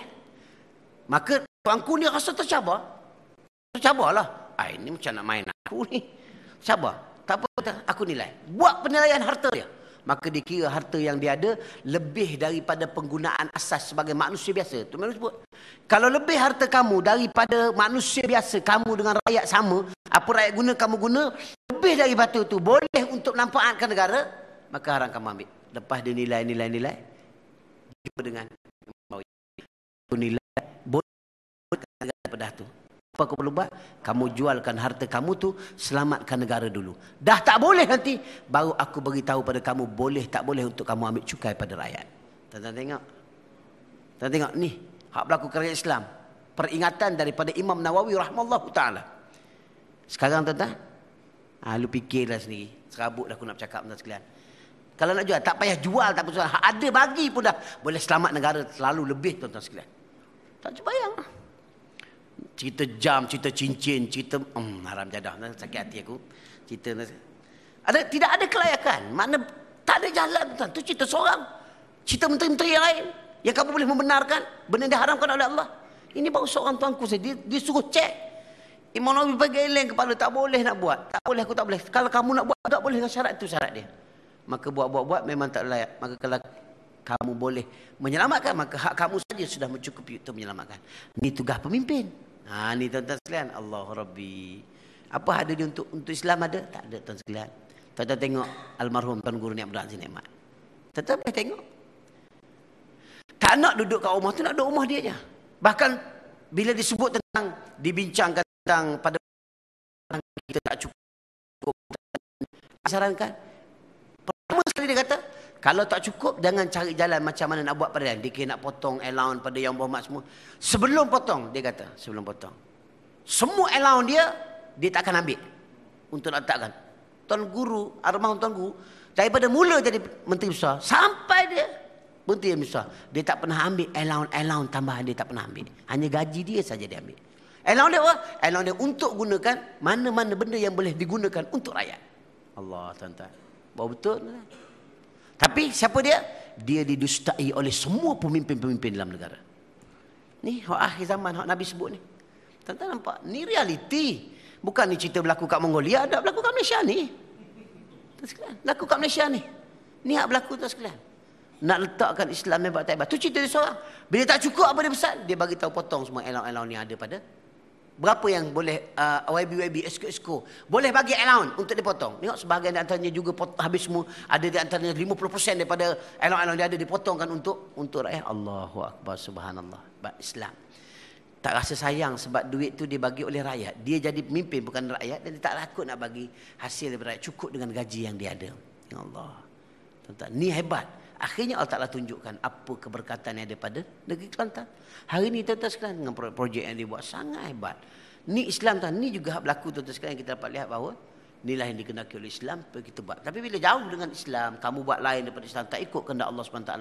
Maka tuanku ni rasa tercabar. Tercabarlah. Ah ini macam nak main aku ni. Cabar. Tak apa, aku nilai. Buat penilaian harta dia maka dikira harta yang dia ada lebih daripada penggunaan asas sebagai manusia biasa. Tu mana sebut? Kalau lebih harta kamu daripada manusia biasa, kamu dengan rakyat sama, apa rakyat guna kamu guna, lebih daripada itu boleh untuk nampakkan negara, maka haram kamu ambil. Lepas dia nilai-nilai nilai jumpa dengan nilai boleh boleh daripada tu apa kau perlu buat? Kamu jualkan harta kamu tu, selamatkan negara dulu. Dah tak boleh nanti, baru aku beritahu pada kamu boleh tak boleh untuk kamu ambil cukai pada rakyat. Tuan-tuan tengok. Tuan tengok ni, hak berlaku kerajaan Islam. Peringatan daripada Imam Nawawi rahmallahu taala. Sekarang tuan-tuan, ha, lu fikirlah sendiri. Serabut dah aku nak bercakap tentang sekalian. Kalau nak jual, tak payah jual, tak payah jual. Ada bagi pun dah. Boleh selamat negara selalu lebih tuan-tuan sekalian. Tak cuba bayang cerita jam, cerita cincin, cerita um, haram jadah, sakit hati aku. Cerita ada tidak ada kelayakan. Mana tak ada jalan tuan. Tu cerita seorang. Cerita menteri-menteri yang lain yang kamu boleh membenarkan benda yang diharamkan oleh Allah. Ini baru seorang tuanku saya dia, dia suruh cek. Imam Nawawi pegang lain kepala tak boleh nak buat. Tak boleh aku tak boleh. Kalau kamu nak buat tak boleh dengan syarat itu syarat dia. Maka buat-buat-buat memang tak layak. Maka kalau kamu boleh menyelamatkan maka hak kamu saja sudah mencukupi untuk menyelamatkan. Ini tugas pemimpin. Ha ni tuan-tuan sekalian, Allah Rabbi. Apa ada dia untuk untuk Islam ada? Tak ada tuan sekalian. Tuan-tuan tengok almarhum Tuan Guru ni Abdul Aziz Nikmat. Tuan-tuan boleh tengok. Tak nak duduk kat rumah tu nak duduk rumah dia aja. Bahkan bila disebut tentang dibincangkan tentang pada kita tak cukup. Sarankan pertama sekali dia kata kalau tak cukup, jangan cari jalan macam mana nak buat pada yang. Dikir nak potong allowance pada yang berhormat semua. Sebelum potong, dia kata. Sebelum potong. Semua allowance dia, dia tak akan ambil. Untuk nak letakkan. Tuan Guru, Arumah Tuan Guru. Daripada mula jadi Menteri Besar. Sampai dia Menteri yang besar. Dia tak pernah ambil allowance-allowance tambahan dia tak pernah ambil. Hanya gaji dia saja dia ambil. Allowance dia apa? Allowance dia untuk gunakan mana-mana benda yang boleh digunakan untuk rakyat. Allah tuan-tuan. Bawa betul. Tapi siapa dia? Dia didustai oleh semua pemimpin-pemimpin dalam negara. Ni hak akhir zaman hak Nabi sebut ni. tuan nampak? Ni realiti. Bukan ni cerita berlaku kat Mongolia, ada berlaku kat Malaysia ni. Tuan sekalian, berlaku kat Malaysia ni. Ni hak berlaku tu sekalian. Nak letakkan Islam yang buat taibah. Tu cerita dia seorang. Bila tak cukup apa dia besar? dia bagi tahu potong semua elang-elang ni ada pada berapa yang boleh uh, YB YB esko-esko boleh bagi allowance untuk dipotong tengok sebahagian di antaranya juga potong, habis semua ada di antaranya 50% daripada allowance-allowance dia ada dipotongkan untuk untuk rakyat Allahu akbar subhanallah bab Islam tak rasa sayang sebab duit tu dibagi oleh rakyat dia jadi pemimpin bukan rakyat dan dia tak takut nak bagi hasil daripada rakyat cukup dengan gaji yang dia ada ya Allah ni hebat Akhirnya Allah Ta'ala tunjukkan apa keberkatan yang ada pada negeri Kelantan. Hari ini tuan-tuan sekalian dengan projek yang dibuat sangat hebat. Ni Islam tuan, ni juga berlaku tuan-tuan sekalian kita dapat lihat bahawa Inilah yang dikenaki oleh Islam begitu buat. Tapi bila jauh dengan Islam, kamu buat lain daripada Islam, tak ikut kena Allah SWT,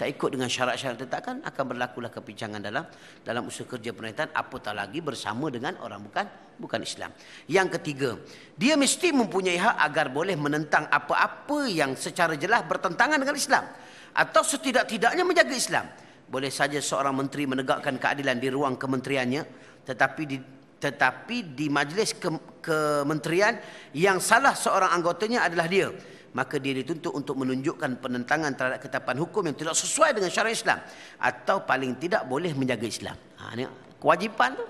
tak ikut dengan syarat-syarat yang ditetapkan, akan berlakulah kepincangan dalam dalam usaha kerja pemerintahan, apatah lagi bersama dengan orang bukan bukan Islam. Yang ketiga, dia mesti mempunyai hak agar boleh menentang apa-apa yang secara jelas bertentangan dengan Islam. Atau setidak-tidaknya menjaga Islam. Boleh saja seorang menteri menegakkan keadilan di ruang kementeriannya, tetapi di, tetapi di majlis ke- kementerian yang salah seorang anggotanya adalah dia maka dia dituntut untuk menunjukkan penentangan terhadap ketapan hukum yang tidak sesuai dengan syarat Islam atau paling tidak boleh menjaga Islam ha, ini kewajipan tu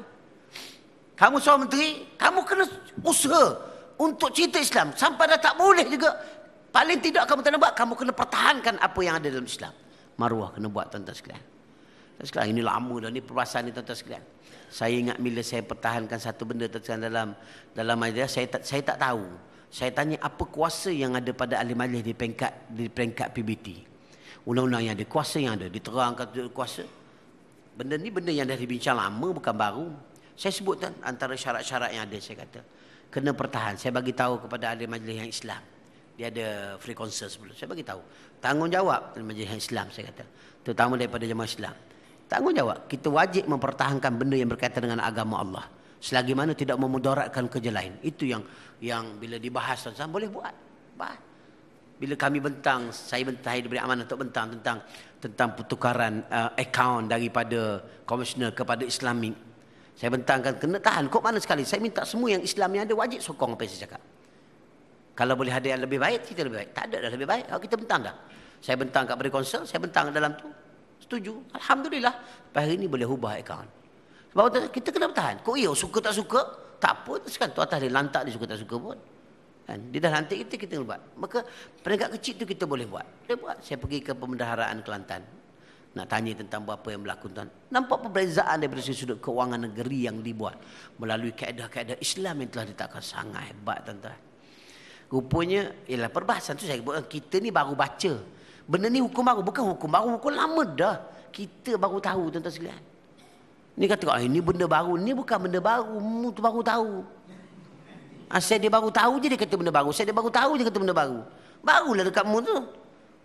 kamu seorang menteri kamu kena usaha untuk cerita Islam sampai dah tak boleh juga paling tidak kamu tak buat kamu kena pertahankan apa yang ada dalam Islam maruah kena buat tuan-tuan sekalian tuan-tuan sekalian ini lama dah ni perbasan ni tuan-tuan sekalian saya ingat bila saya pertahankan satu benda tentang dalam dalam majlis saya tak saya tak tahu. Saya tanya apa kuasa yang ada pada ahli majlis di peringkat di peringkat PBT. Undang-undang yang ada kuasa yang ada diterangkan kuasa. Benda ni benda yang dah dibincang lama bukan baru. Saya sebutkan antara syarat-syarat yang ada saya kata kena pertahan. Saya bagi tahu kepada ahli majlis yang Islam. Dia ada free concert sebelum. Saya bagi tahu. Tanggungjawab ahli majlis yang Islam saya kata. Terutama daripada jemaah Islam. Tanggungjawab kita wajib mempertahankan benda yang berkaitan dengan agama Allah. Selagi mana tidak memudaratkan kerja lain. Itu yang yang bila dibahas tuan boleh buat. Bah. Bila kami bentang, saya bentang saya diberi amanah untuk bentang tentang tentang pertukaran uh, account daripada komisioner kepada Islamik. Saya bentangkan kena tahan kok mana sekali. Saya minta semua yang Islam yang ada wajib sokong apa yang saya cakap. Kalau boleh ada yang lebih baik, kita lebih baik. Tak ada dah lebih baik. Kalau kita bentang dah. Saya bentang kat pada konsel, saya bentang dalam tu. Setuju. Alhamdulillah. Lepas hari ini boleh ubah akaun. Sebab kita kena bertahan. Kok iya, eh, oh, suka tak suka? Tak pun. Sekarang tu atas dia lantak dia suka tak suka pun. Kan? Dia dah lantik kita, kita buat. Maka peringkat kecil tu kita boleh buat. Boleh buat. Saya pergi ke pemendaharaan Kelantan. Nak tanya tentang apa yang berlaku tuan. Nampak perbezaan daripada sudut kewangan negeri yang dibuat. Melalui kaedah-kaedah Islam yang telah ditakar. Sangat hebat tuan-tuan. Rupanya, ialah perbahasan tu saya buat. Kita ni baru baca. Benda ni hukum baru. Bukan hukum baru. Hukum lama dah. Kita baru tahu tentang tuan Ni kata, ah, eh, ini benda baru. Ni bukan benda baru. Mu tu baru tahu. Asyik ah, dia baru tahu je dia kata benda baru. Asyik dia baru tahu je dia kata benda baru. Barulah dekat mu tu.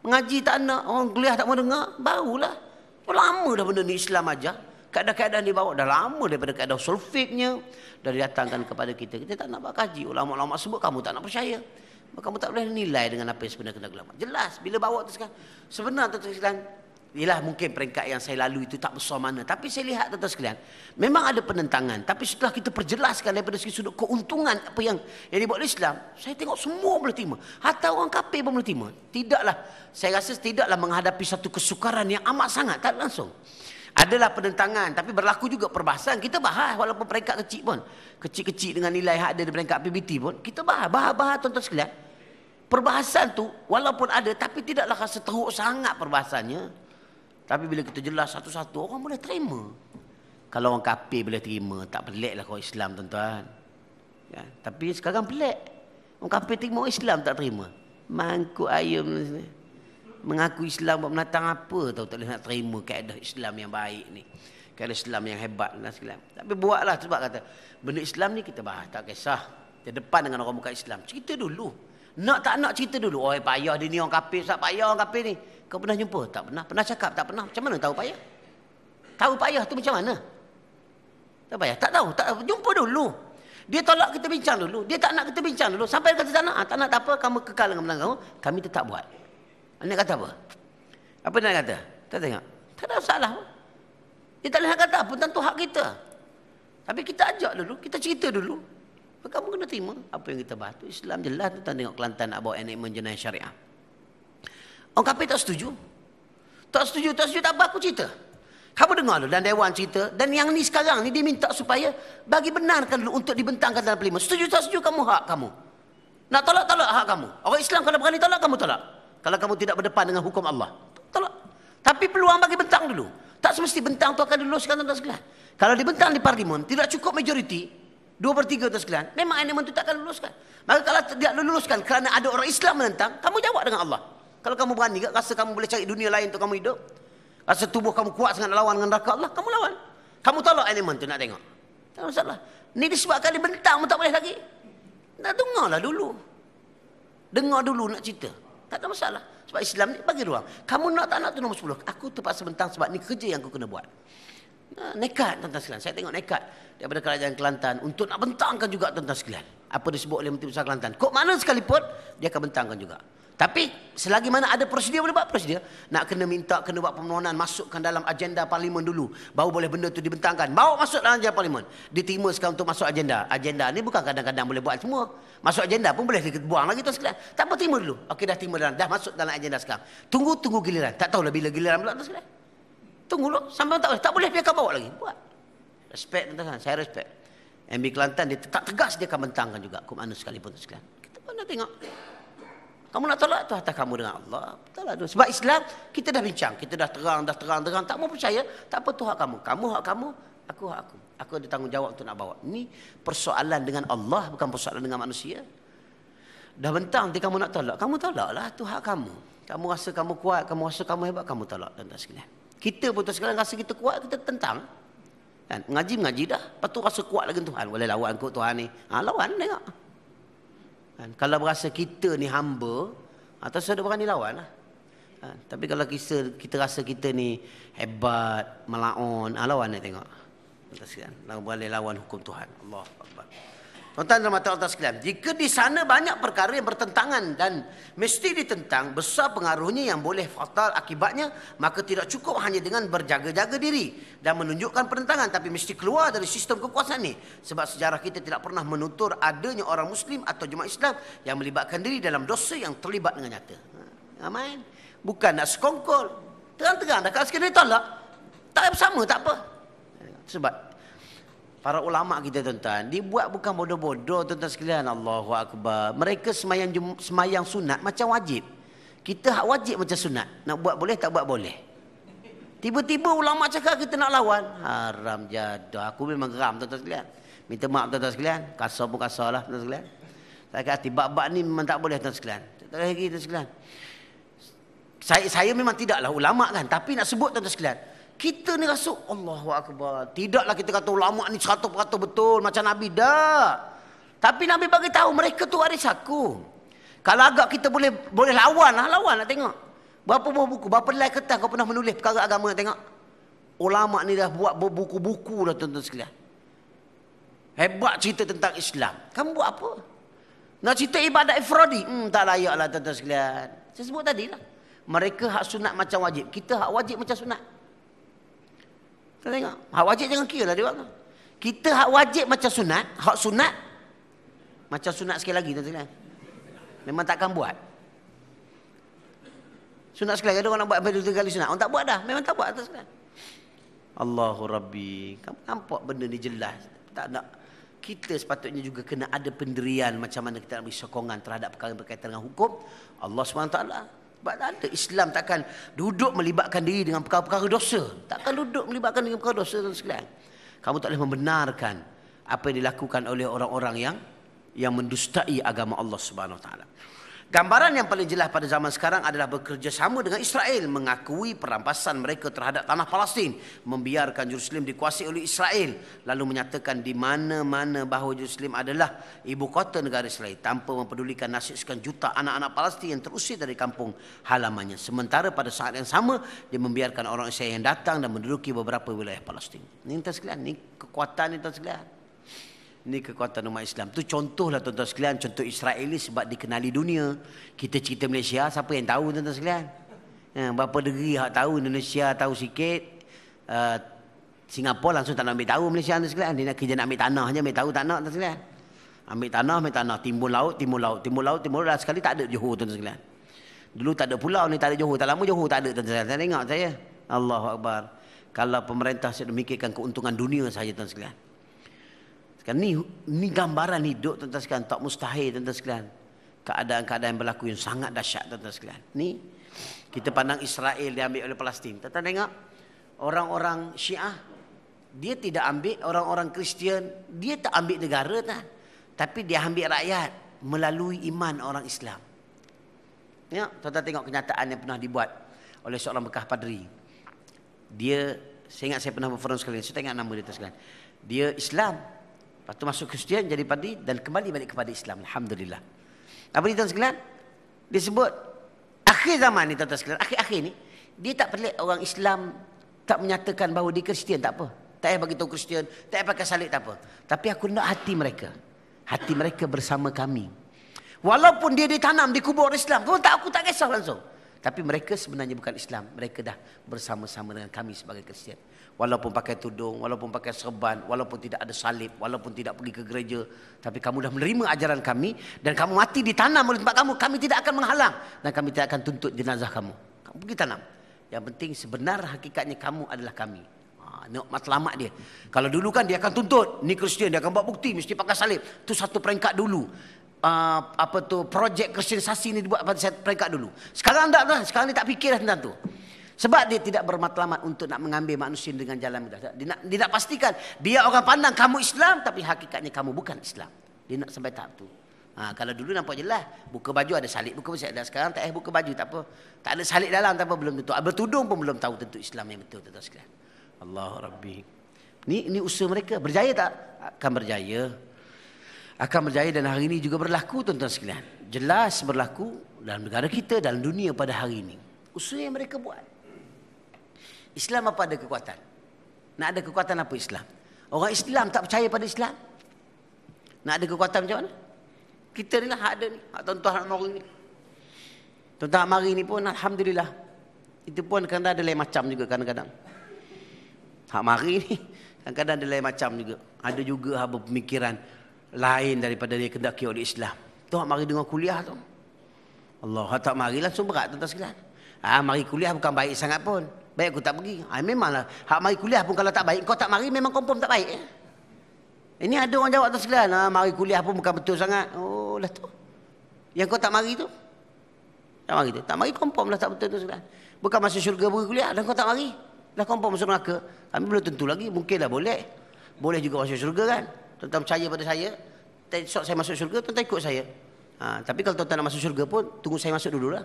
Mengaji tak nak. Orang kuliah tak mau dengar. Barulah. Oh, lama dah benda ni Islam aja. Kadang-kadang dia bawa dah lama daripada kadang sulfiknya. Dah datangkan kepada kita. Kita tak nak buat kaji. Ulama-ulama sebut kamu tak nak percaya. Maka kamu tak boleh nilai dengan apa yang sebenarnya kena ulama. Jelas bila bawa tu sekarang. Sebenarnya tuan-tuan sekalian, ialah mungkin peringkat yang saya lalu itu tak besar mana. Tapi saya lihat tuan-tuan sekalian, memang ada penentangan. Tapi setelah kita perjelaskan daripada segi sudut keuntungan apa yang yang dibuat oleh Islam, saya tengok semua boleh terima. Hatta orang kafir pun boleh terima. Tidaklah, saya rasa tidaklah menghadapi satu kesukaran yang amat sangat. Tak langsung adalah penentangan tapi berlaku juga perbahasan kita bahas walaupun peringkat kecil pun kecil-kecil dengan nilai hak ada di peringkat PBT pun kita bahas bahas-bahas tuan-tuan sekalian perbahasan tu walaupun ada tapi tidaklah rasa teruk sangat perbahasannya tapi bila kita jelas satu-satu orang boleh terima kalau orang kafir boleh terima tak pelik lah kalau Islam tuan-tuan ya, tapi sekarang pelik orang kafir terima Islam tak terima mangkuk ayam ni mengaku Islam buat menatang apa tahu tak boleh nak terima kaedah Islam yang baik ni kaedah Islam yang hebat lah Islam tapi buatlah sebab kata benda Islam ni kita bahas tak kisah di depan dengan orang muka Islam cerita dulu nak tak nak cerita dulu oi payah dia ni orang kafir sebab payah orang kafir ni kau pernah jumpa tak pernah pernah cakap tak pernah macam mana tahu payah tahu payah tu macam mana tak payah tak tahu tak jumpa dulu dia tolak kita bincang dulu dia tak nak kita bincang dulu sampai kata sana, nak tak nak tak apa kamu kekal dengan menang kamu kami tetap buat anda kata apa? Apa nak kata? Tak tengok. Tak ada salah. Dia tak boleh kata apa. Tentu hak kita. Tapi kita ajak dulu. Kita cerita dulu. Kamu kena terima apa yang kita bahas. Islam jelas tu tak tengok Kelantan nak bawa enakmen jenayah syariah. Orang kapi tak setuju. Tak setuju, tak setuju tak apa aku cerita. Kamu dengar dulu dan Dewan cerita. Dan yang ni sekarang ni dia minta supaya bagi benarkan dulu untuk dibentangkan dalam pelima. Setuju tak setuju kamu hak kamu. Nak tolak-tolak hak kamu. Orang Islam kalau berani tolak kamu tolak kalau kamu tidak berdepan dengan hukum Allah. Tolak. Tapi peluang bagi bentang dulu. Tak semesti bentang itu akan diluluskan tuan-tuan sekalian. Kalau dibentang di parlimen, tidak cukup majoriti, dua per tiga tuan sekalian, memang amendment itu tak akan diloloskan. Maka kalau tidak diloloskan kerana ada orang Islam menentang, kamu jawab dengan Allah. Kalau kamu berani, rasa kamu boleh cari dunia lain untuk kamu hidup, rasa tubuh kamu kuat sangat lawan dengan raka Allah, kamu lawan. Kamu tolak amendment itu nak tengok. Tak masalah. Ini disebabkan dibentang, tak boleh lagi. Nak dengarlah dulu. Dengar dulu nak cerita. Tak ada masalah. Sebab Islam ni bagi ruang. Kamu nak tak nak tu nombor 10. Aku tepat sebentang sebab ni kerja yang aku kena buat. Nah, ha, nekat tentang sekalian. Saya tengok nekat daripada kerajaan Kelantan untuk nak bentangkan juga tentang sekalian. Apa disebut oleh Menteri Besar Kelantan. Kok mana sekalipun, dia akan bentangkan juga. Tapi selagi mana ada prosedur boleh buat prosedur. Nak kena minta, kena buat permohonan masukkan dalam agenda parlimen dulu. Baru boleh benda tu dibentangkan. Bawa masuk dalam agenda parlimen. Diterima sekarang untuk masuk agenda. Agenda ni bukan kadang-kadang boleh buat semua. Masuk agenda pun boleh kita buang lagi tu sekalian. Tak apa, terima dulu. Okey dah terima dalam. Dah masuk dalam agenda sekarang. Tunggu-tunggu giliran. Tak tahulah bila giliran pula tu sekalian. Tunggu dulu. Sampai tak boleh. Tak boleh biarkan bawa lagi. Buat. Respect tuan-tuan. Saya respect. MB Kelantan dia tak tegas dia akan bentangkan juga. Kumpulan sekalipun tu sekalian. Kita pun dah tengok. Kamu nak tolak tu atas kamu dengan Allah. Tolak tu. Sebab Islam kita dah bincang, kita dah terang, dah terang, terang. Tak mau percaya, tak apa tu hak kamu. Kamu hak kamu, aku hak aku. Aku ada tanggungjawab untuk nak bawa. Ni persoalan dengan Allah bukan persoalan dengan manusia. Dah bentang nanti kamu nak tolak, kamu tolaklah tu hak kamu. Kamu rasa kamu kuat, kamu rasa kamu hebat, kamu tolak dan tak sekalian. Kita pun tak sekalian rasa kita kuat, kita tentang. Kan? Ngaji-ngaji dah. Lepas tu rasa kuat lagi Tuhan. Boleh lawan kot Tuhan ni. Ha, lawan tengok. Kan? Kalau berasa kita ni hamba, atau saya tak berani lawan lah. Ha, tapi kalau kita, kita rasa kita ni hebat, melawan, ha, ah, lawan nak tengok. Lawan boleh lawan hukum Tuhan. Allah Tuan-tuan dan mata atas sekalian, jika di sana banyak perkara yang bertentangan dan mesti ditentang, besar pengaruhnya yang boleh fatal akibatnya, maka tidak cukup hanya dengan berjaga-jaga diri dan menunjukkan pertentangan, tapi mesti keluar dari sistem kekuasaan ini. Sebab sejarah kita tidak pernah menutur adanya orang Muslim atau jemaah Islam yang melibatkan diri dalam dosa yang terlibat dengan nyata. Ha, amin. Bukan nak sekongkol. Terang-terang, dah kalau sekiranya ditolak, tak sama, tak apa. Sebab para ulama kita tuan-tuan buat bukan bodoh-bodoh tuan-tuan sekalian Allahu akbar mereka semayang semayang sunat macam wajib kita hak wajib macam sunat nak buat boleh tak buat boleh tiba-tiba ulama cakap kita nak lawan haram jadah aku memang geram tuan-tuan sekalian minta maaf tuan-tuan sekalian kasar pun kasarlah tuan-tuan sekalian saya kata bab-bab ni memang tak boleh tuan-tuan sekalian tak lagi tuan-tuan sekalian saya saya memang tidaklah ulama kan tapi nak sebut tuan-tuan sekalian kita ni rasa Allahu akbar. Tidaklah kita kata ulama ni 100% betul macam Nabi dah. Tapi Nabi bagi tahu mereka tu waris aku. Kalau agak kita boleh boleh lawan, lah, lawan nak lah tengok. Berapa buah buku, berapa lai kertas kau pernah menulis perkara agama nak tengok. Ulama ni dah buat buku-buku dah tuan-tuan sekalian. Hebat cerita tentang Islam. Kamu buat apa? Nak cerita ibadat ifradi? Hmm, tak layak lah tuan-tuan sekalian. Saya sebut tadi lah. Mereka hak sunat macam wajib. Kita hak wajib macam sunat. Kita tengok. Hak wajib jangan kira lah dia buat. Kita hak wajib macam sunat. Hak sunat. Macam sunat sekali lagi tuan-tuan. Memang takkan buat. Sunat sekali lagi. Ada orang nak buat apa dua kali sunat. Orang tak buat dah. Memang tak buat atas sekali. Allahu Rabbi. Kamu nampak benda ni jelas. Tak nak. Kita sepatutnya juga kena ada penderian. Macam mana kita nak beri sokongan terhadap perkara berkaitan dengan hukum. Allah SWT. Sebab tak ada. Islam takkan duduk melibatkan diri dengan perkara-perkara dosa. Takkan duduk melibatkan dengan perkara dosa dan sekalian. Kamu tak boleh membenarkan apa yang dilakukan oleh orang-orang yang yang mendustai agama Allah Subhanahu Wa Taala. Gambaran yang paling jelas pada zaman sekarang adalah bekerjasama dengan Israel mengakui perampasan mereka terhadap tanah Palestin, membiarkan Jerusalem dikuasai oleh Israel lalu menyatakan di mana-mana bahawa Jerusalem adalah ibu kota negara Israel tanpa mempedulikan nasib sekian juta anak-anak Palestin yang terusir dari kampung halamannya. Sementara pada saat yang sama dia membiarkan orang Israel yang datang dan menduduki beberapa wilayah Palestin. Ini tersekalian, ini kekuatan ini tersekalian. Ini kekuatan umat Islam. Tu contohlah tuan-tuan sekalian, contoh Israelis sebab dikenali dunia. Kita cerita Malaysia, siapa yang tahu tuan-tuan sekalian? Ha, berapa negeri hak tahu Indonesia tahu sikit. Uh, Singapura langsung tak nak ambil tahu Malaysia tuan-tuan sekalian. Dia nak kerja nak ambil tanah je, ambil tahu tak nak tuan-tuan sekalian. Ambil tanah, ambil tanah, timbul laut, timbul laut, timbul laut, timbul laut, laut. sekali tak ada Johor tuan-tuan sekalian. Dulu tak ada pulau ni, tak ada Johor, tak lama Johor tak ada tuan-tuan sekalian. Saya tengok saya. Allahu akbar. Kalau pemerintah sedemikian keuntungan dunia saja tuan-tuan sekalian kan ni, ni gambaran hidup tuan-tuan sekalian. Tak mustahil tuan-tuan sekalian. Keadaan-keadaan berlaku yang sangat dahsyat tuan-tuan sekalian. Ni kita pandang Israel diambil oleh Palestin. Tuan-tuan tengok. Orang-orang Syiah. Dia tidak ambil orang-orang Kristian. Dia tak ambil negara tuan. Tapi dia ambil rakyat. Melalui iman orang Islam. Ya, tuan-tuan tengok kenyataan yang pernah dibuat oleh seorang bekah padri. Dia, saya ingat saya pernah berforum sekali. Saya tak ingat nama dia tuan-tuan sekalian. Dia Islam. Lepas tu masuk Kristian jadi padri dan kembali balik kepada Islam. Alhamdulillah. Apa ni tuan sekalian? Disebut akhir zaman ni tuan sekalian. Akhir-akhir ni dia tak pelik orang Islam tak menyatakan bahawa dia Kristian tak apa. Tak payah bagi tahu Kristian, tak payah pakai salib tak apa. Tapi aku nak hati mereka. Hati mereka bersama kami. Walaupun dia ditanam di kubur Islam, pun tak aku tak kisah langsung. Tapi mereka sebenarnya bukan Islam. Mereka dah bersama-sama dengan kami sebagai Kristian walaupun pakai tudung, walaupun pakai serban, walaupun tidak ada salib, walaupun tidak pergi ke gereja, tapi kamu dah menerima ajaran kami dan kamu mati di tanah oleh tempat kamu, kami tidak akan menghalang dan kami tidak akan tuntut jenazah kamu. Kamu pergi tanam. Yang penting sebenar hakikatnya kamu adalah kami. Ha, ini matlamat dia. Kalau dulu kan dia akan tuntut, ini Kristian dia akan buat bukti mesti pakai salib. Itu satu peringkat dulu. Uh, apa tu projek kristianisasi ni dibuat pada peringkat dulu. Sekarang tak dah, sekarang ni tak fikir dah tentang tu. Sebab dia tidak bermatlamat untuk nak mengambil manusia dengan jalan mudah. Dia nak, dia nak pastikan. Biar orang pandang kamu Islam tapi hakikatnya kamu bukan Islam. Dia nak sampai tahap tu. Ha, kalau dulu nampak jelas. Buka baju ada salib. Buka baju ada. Sekarang tak eh buka baju tak apa. Tak ada salib dalam tak apa. Belum tentu. Ah, tudung pun belum tahu tentu Islam yang betul. Tentu sekalian. Allah Rabbi. Ni, ni usaha mereka. Berjaya tak? Akan berjaya. Akan berjaya dan hari ini juga berlaku tuan-tuan sekalian. Jelas berlaku dalam negara kita, dalam dunia pada hari ini. Usaha yang mereka buat. Islam apa ada kekuatan? Nak ada kekuatan apa Islam? Orang Islam tak percaya pada Islam. Nak ada kekuatan macam mana? Kita ni lah ada ni. Tuan-tuan nak mari ni. Tuan-tuan nak mari ni pun Alhamdulillah. Itu pun kadang-kadang ada lain macam juga kadang-kadang. Hak mari ni. Kadang-kadang ada lain macam juga. Ada juga apa pemikiran lain daripada dia kendaki oleh Islam. Tu hak mari dengan kuliah tu. Allah tak mari langsung berat tuan-tuan sekalian. Ah ha, mari kuliah bukan baik sangat pun. Baik aku tak pergi. Ha, memanglah. Hak mari kuliah pun kalau tak baik. Kau tak mari memang confirm tak baik. Eh? Ini ada orang jawab tu gelan. Ha, mari kuliah pun bukan betul sangat. Oh lah tu. Yang kau tak mari tu. Tak mari tu. Tak mari confirm lah tak betul tu sekalian. Bukan masuk syurga pergi kuliah. Dan lah kau tak mari. Dah confirm masuk neraka. Tapi belum tentu lagi. Mungkin lah boleh. Boleh juga masuk syurga kan. Tentang tuan percaya pada saya. Tengok saya masuk syurga. tentang ikut saya. Ha, tapi kalau tuan-tuan nak masuk syurga pun. Tunggu saya masuk dulu lah.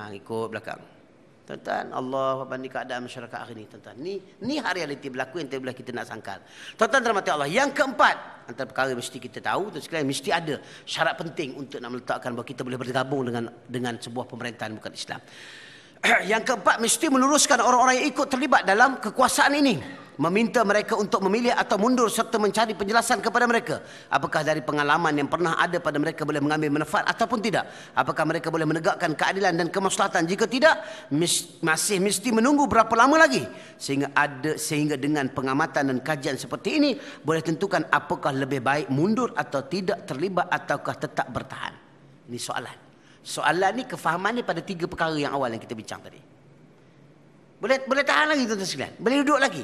Ha, ikut belakang. Tuan-tuan, Allah bani keadaan masyarakat hari ini. Tuan-tuan, ni, ni hak realiti berlaku yang tidak boleh kita nak sangkal. Tuan-tuan, terima kasih Allah. Yang keempat, antara perkara mesti kita tahu, dan sekalian mesti ada syarat penting untuk nak meletakkan bahawa kita boleh bergabung dengan dengan sebuah pemerintahan bukan Islam. yang keempat, mesti meluruskan orang-orang yang ikut terlibat dalam kekuasaan ini meminta mereka untuk memilih atau mundur serta mencari penjelasan kepada mereka apakah dari pengalaman yang pernah ada pada mereka boleh mengambil manfaat ataupun tidak apakah mereka boleh menegakkan keadilan dan kemaslahatan jika tidak mis- masih mesti menunggu berapa lama lagi sehingga ada sehingga dengan pengamatan dan kajian seperti ini boleh tentukan apakah lebih baik mundur atau tidak terlibat ataukah tetap bertahan ini soalan soalan ni kefahaman ni pada tiga perkara yang awal yang kita bincang tadi boleh boleh tahan lagi tuan-tuan sekalian. Boleh duduk lagi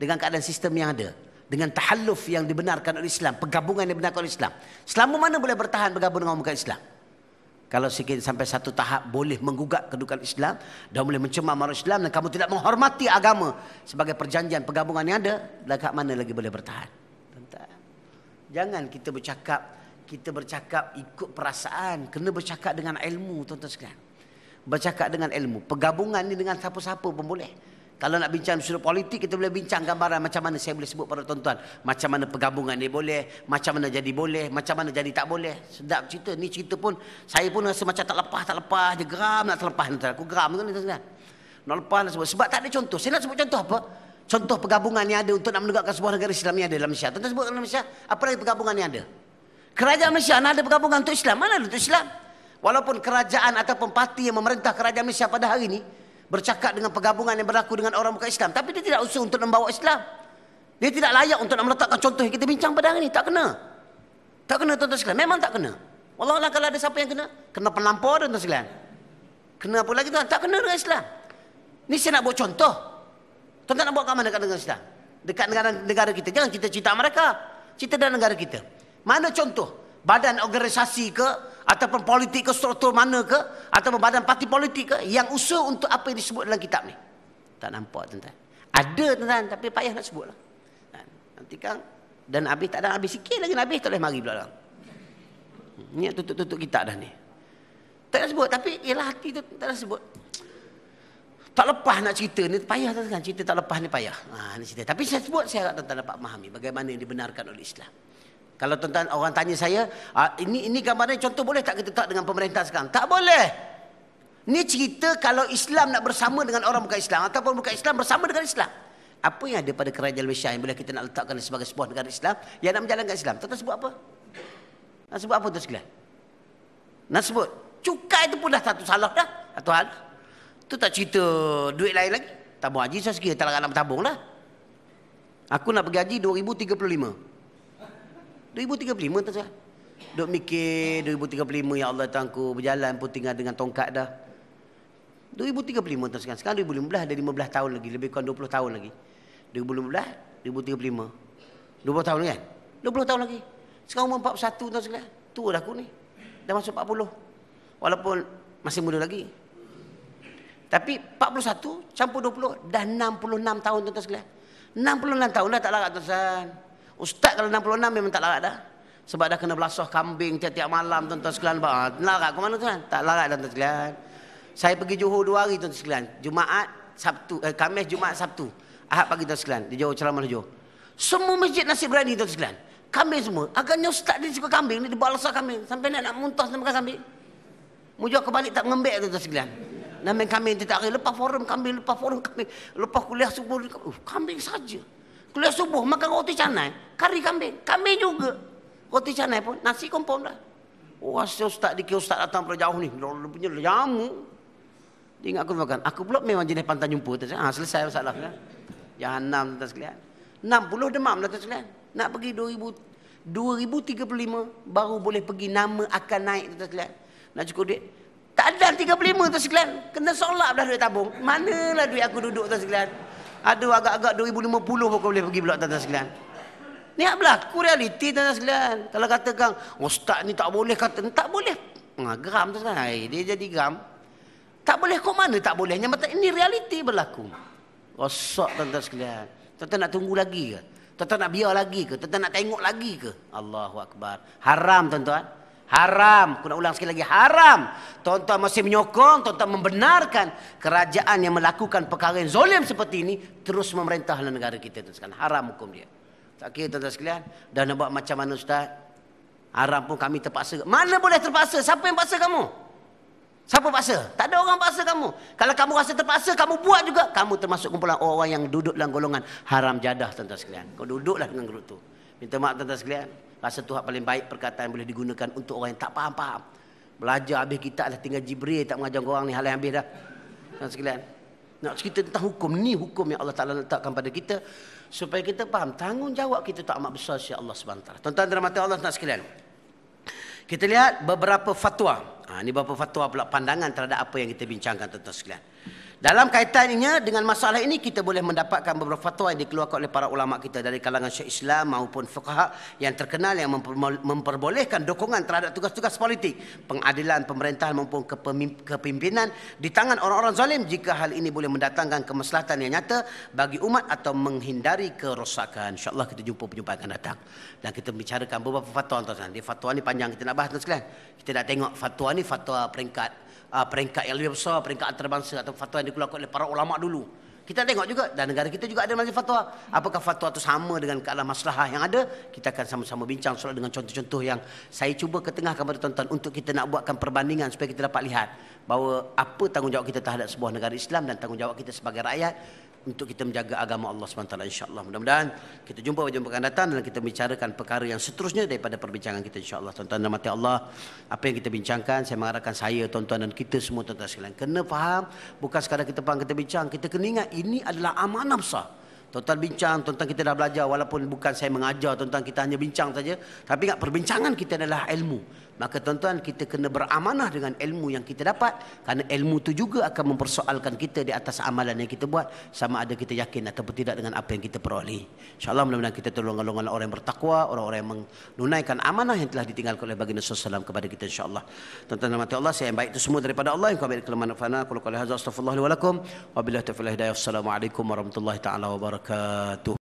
dengan keadaan sistem yang ada dengan tahalluf yang dibenarkan oleh Islam pergabungan yang dibenarkan oleh Islam selama mana boleh bertahan bergabung dengan umat Islam kalau sikit sampai satu tahap boleh menggugat kedudukan Islam dan boleh mencemar maru Islam dan kamu tidak menghormati agama sebagai perjanjian pergabungan yang ada dekat mana lagi boleh bertahan jangan kita bercakap kita bercakap ikut perasaan kena bercakap dengan ilmu tuan-tuan bercakap dengan ilmu pergabungan ini dengan siapa-siapa pun boleh kalau nak bincang sudut politik kita boleh bincang gambaran macam mana saya boleh sebut pada tuan-tuan. Macam mana pergabungan ni boleh, macam mana jadi boleh, macam mana jadi tak boleh. Sedap cerita. Ni cerita pun saya pun rasa macam tak lepas, tak lepas je geram nak terlepas tuan. Aku geram tu kan, tuan-tuan. Nak lepas nak sebut sebab tak ada contoh. Saya nak sebut contoh apa? Contoh pergabungan yang ada untuk nak menegakkan sebuah negara Islam yang ada dalam Malaysia. Tuan-tuan sebut dalam Malaysia, apa lagi pergabungan yang ada? Kerajaan Malaysia nak ada pergabungan untuk Islam. Mana untuk Islam? Walaupun kerajaan ataupun parti yang memerintah kerajaan Malaysia pada hari ini, bercakap dengan pergabungan yang berlaku dengan orang bukan Islam. Tapi dia tidak usah untuk membawa Islam. Dia tidak layak untuk nak meletakkan contoh yang kita bincang pada hari ini. Tak kena. Tak kena tuan-tuan sekalian. Memang tak kena. Wallahualam kalau ada siapa yang kena. Kena penampor tuan-tuan sekalian. Kena apa lagi tuan. Tak kena dengan Islam. Ini saya nak buat contoh. Tuan-tuan nak buat ke mana dekat dengan Islam? Dekat negara, negara kita. Jangan kita cerita mereka. Cerita dalam negara kita. Mana contoh? badan organisasi ke ataupun politik ke struktur mana ke ataupun badan parti politik ke yang usul untuk apa yang disebut dalam kitab ni tak nampak tuan-tuan ada tuan-tuan tapi payah nak sebut lah kan? nanti kan dan habis tak ada habis sikit lagi nak habis tak boleh mari pula lah ni tutup-tutup kitab dah ni tak nak sebut tapi ialah hati tu tak nak sebut tak lepas nak cerita ni payah tuan-tuan cerita tak lepas ni payah ha, nak cerita. tapi saya sebut saya harap tuan-tuan dapat memahami bagaimana yang dibenarkan oleh Islam kalau tuan-tuan orang tanya saya, ah, ini ini gambarnya contoh boleh tak kita tak dengan pemerintah sekarang? Tak boleh. Ini cerita kalau Islam nak bersama dengan orang bukan Islam ataupun bukan Islam bersama dengan Islam. Apa yang ada pada kerajaan Malaysia yang boleh kita nak letakkan sebagai sebuah negara Islam yang nak menjalankan Islam? Tuan-tuan sebut apa? Nak sebut apa tuan sekalian? Nak sebut? Cukai itu pun dah satu salah dah. Satu hal. Tu tak cerita duit lain lagi. Tabung haji saya sekiranya tak nak tabung lah. Aku nak pergi haji 2035. 2035 tuan tuan Duk mikir 2035 ya Allah tuan berjalan pun tinggal dengan tongkat dah. 2035 tuan sekarang. Sekarang 2015 dah 15 tahun lagi. Lebih kurang 20 tahun lagi. 2015, 2035. 20 tahun kan? 20 tahun lagi. Sekarang umur 41 tuan sekarang. Tua dah aku ni. Dah masuk 40. Walaupun masih muda lagi. Tapi 41 campur 20 dah 66 tahun tuan sekalian. 66 tahun dah tak larat tuan sekalian. Ustaz kalau 66 memang tak larat dah. Sebab dah kena belasah kambing tiap-tiap malam tuan-tuan sekalian. Ha, larat ke mana tuan? Tak larat tuan-tuan sekalian. Saya pergi Johor dua hari tuan-tuan sekalian. Jumaat, Sabtu, eh, Kamis, Jumaat, Sabtu. Ahad pagi tuan-tuan sekalian. Di Johor, Ceramah, Johor. Semua masjid nasib berani tuan-tuan sekalian. Kambing semua. Agaknya ustaz dia suka kambing. Dia belasah kambing. Sampai nak, nak muntah sama kambing. Mujur ke balik tak ngembek tuan-tuan sekalian. Nama kambing tiap hari. Lepas forum kambing, lepas forum kambing. Lepas kuliah subuh. Uh, kambing saja. Kuliah subuh makan roti canai, kari kambing, kami juga. Roti canai pun nasi kompom dah. Wah, oh, si ustaz kios ustaz datang dari jauh ni. Dia punya jamu. Dia ingat aku makan. Aku pula memang jenis pantai jumpa tu. Ah, ha, selesai masalah. Ya. Jahanam tu sekalian. 60 demam dah tu sekalian. Nak pergi 2000, 2035 baru boleh pergi nama akan naik tu sekalian. Nak cukup duit. Tak ada 35 tu sekalian. Kena solat dah duit tabung. Manalah duit aku duduk tu sekalian. Ada agak-agak 2050 pun kau boleh pergi blok Tanah Sekalian. Niat berlaku realiti Tanah Sekalian. Kalau kata kang, ustaz ni tak boleh kata, tak boleh. Ha, geram tu sekarang. dia jadi geram. Tak boleh kok mana tak boleh. Mata ini realiti berlaku. Rosak tuan-tuan sekalian. Tuan-tuan nak tunggu lagi ke? Tuan-tuan nak biar lagi ke? Tuan-tuan nak tengok lagi ke? Allahu Akbar. Haram tuan-tuan. Haram. Aku nak ulang sekali lagi. Haram. Tuan-tuan masih menyokong, tuan-tuan membenarkan kerajaan yang melakukan perkara yang zolim seperti ini terus memerintah dalam negara kita. Tuan-tuan. Haram hukum dia. Tak kira tuan-tuan sekalian. Dah nak buat macam mana Ustaz? Haram pun kami terpaksa. Mana boleh terpaksa? Siapa yang paksa kamu? Siapa paksa? Tak ada orang paksa kamu. Kalau kamu rasa terpaksa, kamu buat juga. Kamu termasuk kumpulan orang yang duduk dalam golongan haram jadah tuan-tuan sekalian. Kau duduklah dengan gelut tu. Minta maaf tuan-tuan sekalian. Rasa Tuhan paling baik perkataan boleh digunakan untuk orang yang tak faham-faham. Belajar habis kita dah tinggal Jibril tak mengajar orang ni hal yang habis dah. Tuan sekalian. Nak cerita tentang hukum ni hukum yang Allah Taala letakkan pada kita supaya kita faham tanggungjawab kita tak amat besar sya Allah Subhanahu Tuan-tuan dan Allah nak sekalian. Kita lihat beberapa fatwa. Ha, ini beberapa fatwa pula pandangan terhadap apa yang kita bincangkan tuan-tuan sekalian. Dalam kaitannya dengan masalah ini kita boleh mendapatkan beberapa fatwa yang dikeluarkan oleh para ulama kita dari kalangan Syekh Islam maupun fuqaha yang terkenal yang memperbolehkan dokongan terhadap tugas-tugas politik, pengadilan pemerintahan maupun kepimpinan di tangan orang-orang zalim jika hal ini boleh mendatangkan kemaslahatan yang nyata bagi umat atau menghindari kerosakan. Insya-Allah kita jumpa perjumpaan akan datang dan kita bicarakan beberapa fatwa tuan-tuan. Di fatwa ini panjang kita nak bahas tuan sekalian. Kita nak tengok fatwa ni fatwa peringkat Ah, peringkat yang lebih besar, peringkat antarabangsa atau fatwa yang dikeluarkan oleh para ulama dulu. Kita tengok juga dan negara kita juga ada masih fatwa. Apakah fatwa itu sama dengan keadaan masalah yang ada? Kita akan sama-sama bincang soal dengan contoh-contoh yang saya cuba ketengahkan kepada tuan-tuan untuk kita nak buatkan perbandingan supaya kita dapat lihat bahawa apa tanggungjawab kita terhadap sebuah negara Islam dan tanggungjawab kita sebagai rakyat untuk kita menjaga agama Allah SWT insyaAllah mudah-mudahan kita jumpa pada jumpa akan datang dan kita bicarakan perkara yang seterusnya daripada perbincangan kita insyaAllah tuan-tuan dan mati Allah apa yang kita bincangkan saya mengarahkan saya tuan-tuan dan kita semua tuan-tuan sekalian kena faham bukan sekadar kita faham kita bincang kita kena ingat ini adalah amanah besar Tuan-tuan bincang, tuan-tuan kita dah belajar walaupun bukan saya mengajar, tuan-tuan kita hanya bincang saja. Tapi ingat perbincangan kita adalah ilmu. Maka tuan-tuan kita kena beramanah dengan ilmu yang kita dapat Karena ilmu itu juga akan mempersoalkan kita di atas amalan yang kita buat Sama ada kita yakin atau tidak dengan apa yang kita peroleh InsyaAllah mudah-mudahan kita tolong-tolong orang yang bertakwa Orang-orang yang menunaikan amanah yang telah ditinggalkan oleh baginda SAW kepada kita insyaAllah Tuan-tuan dan Allah saya yang baik itu semua daripada Allah Yang kau ambil kelemahan fana Kulukulah hazar astagfirullahaladzim Wa billah tafilah hidayah Assalamualaikum warahmatullahi taala wabarakatuh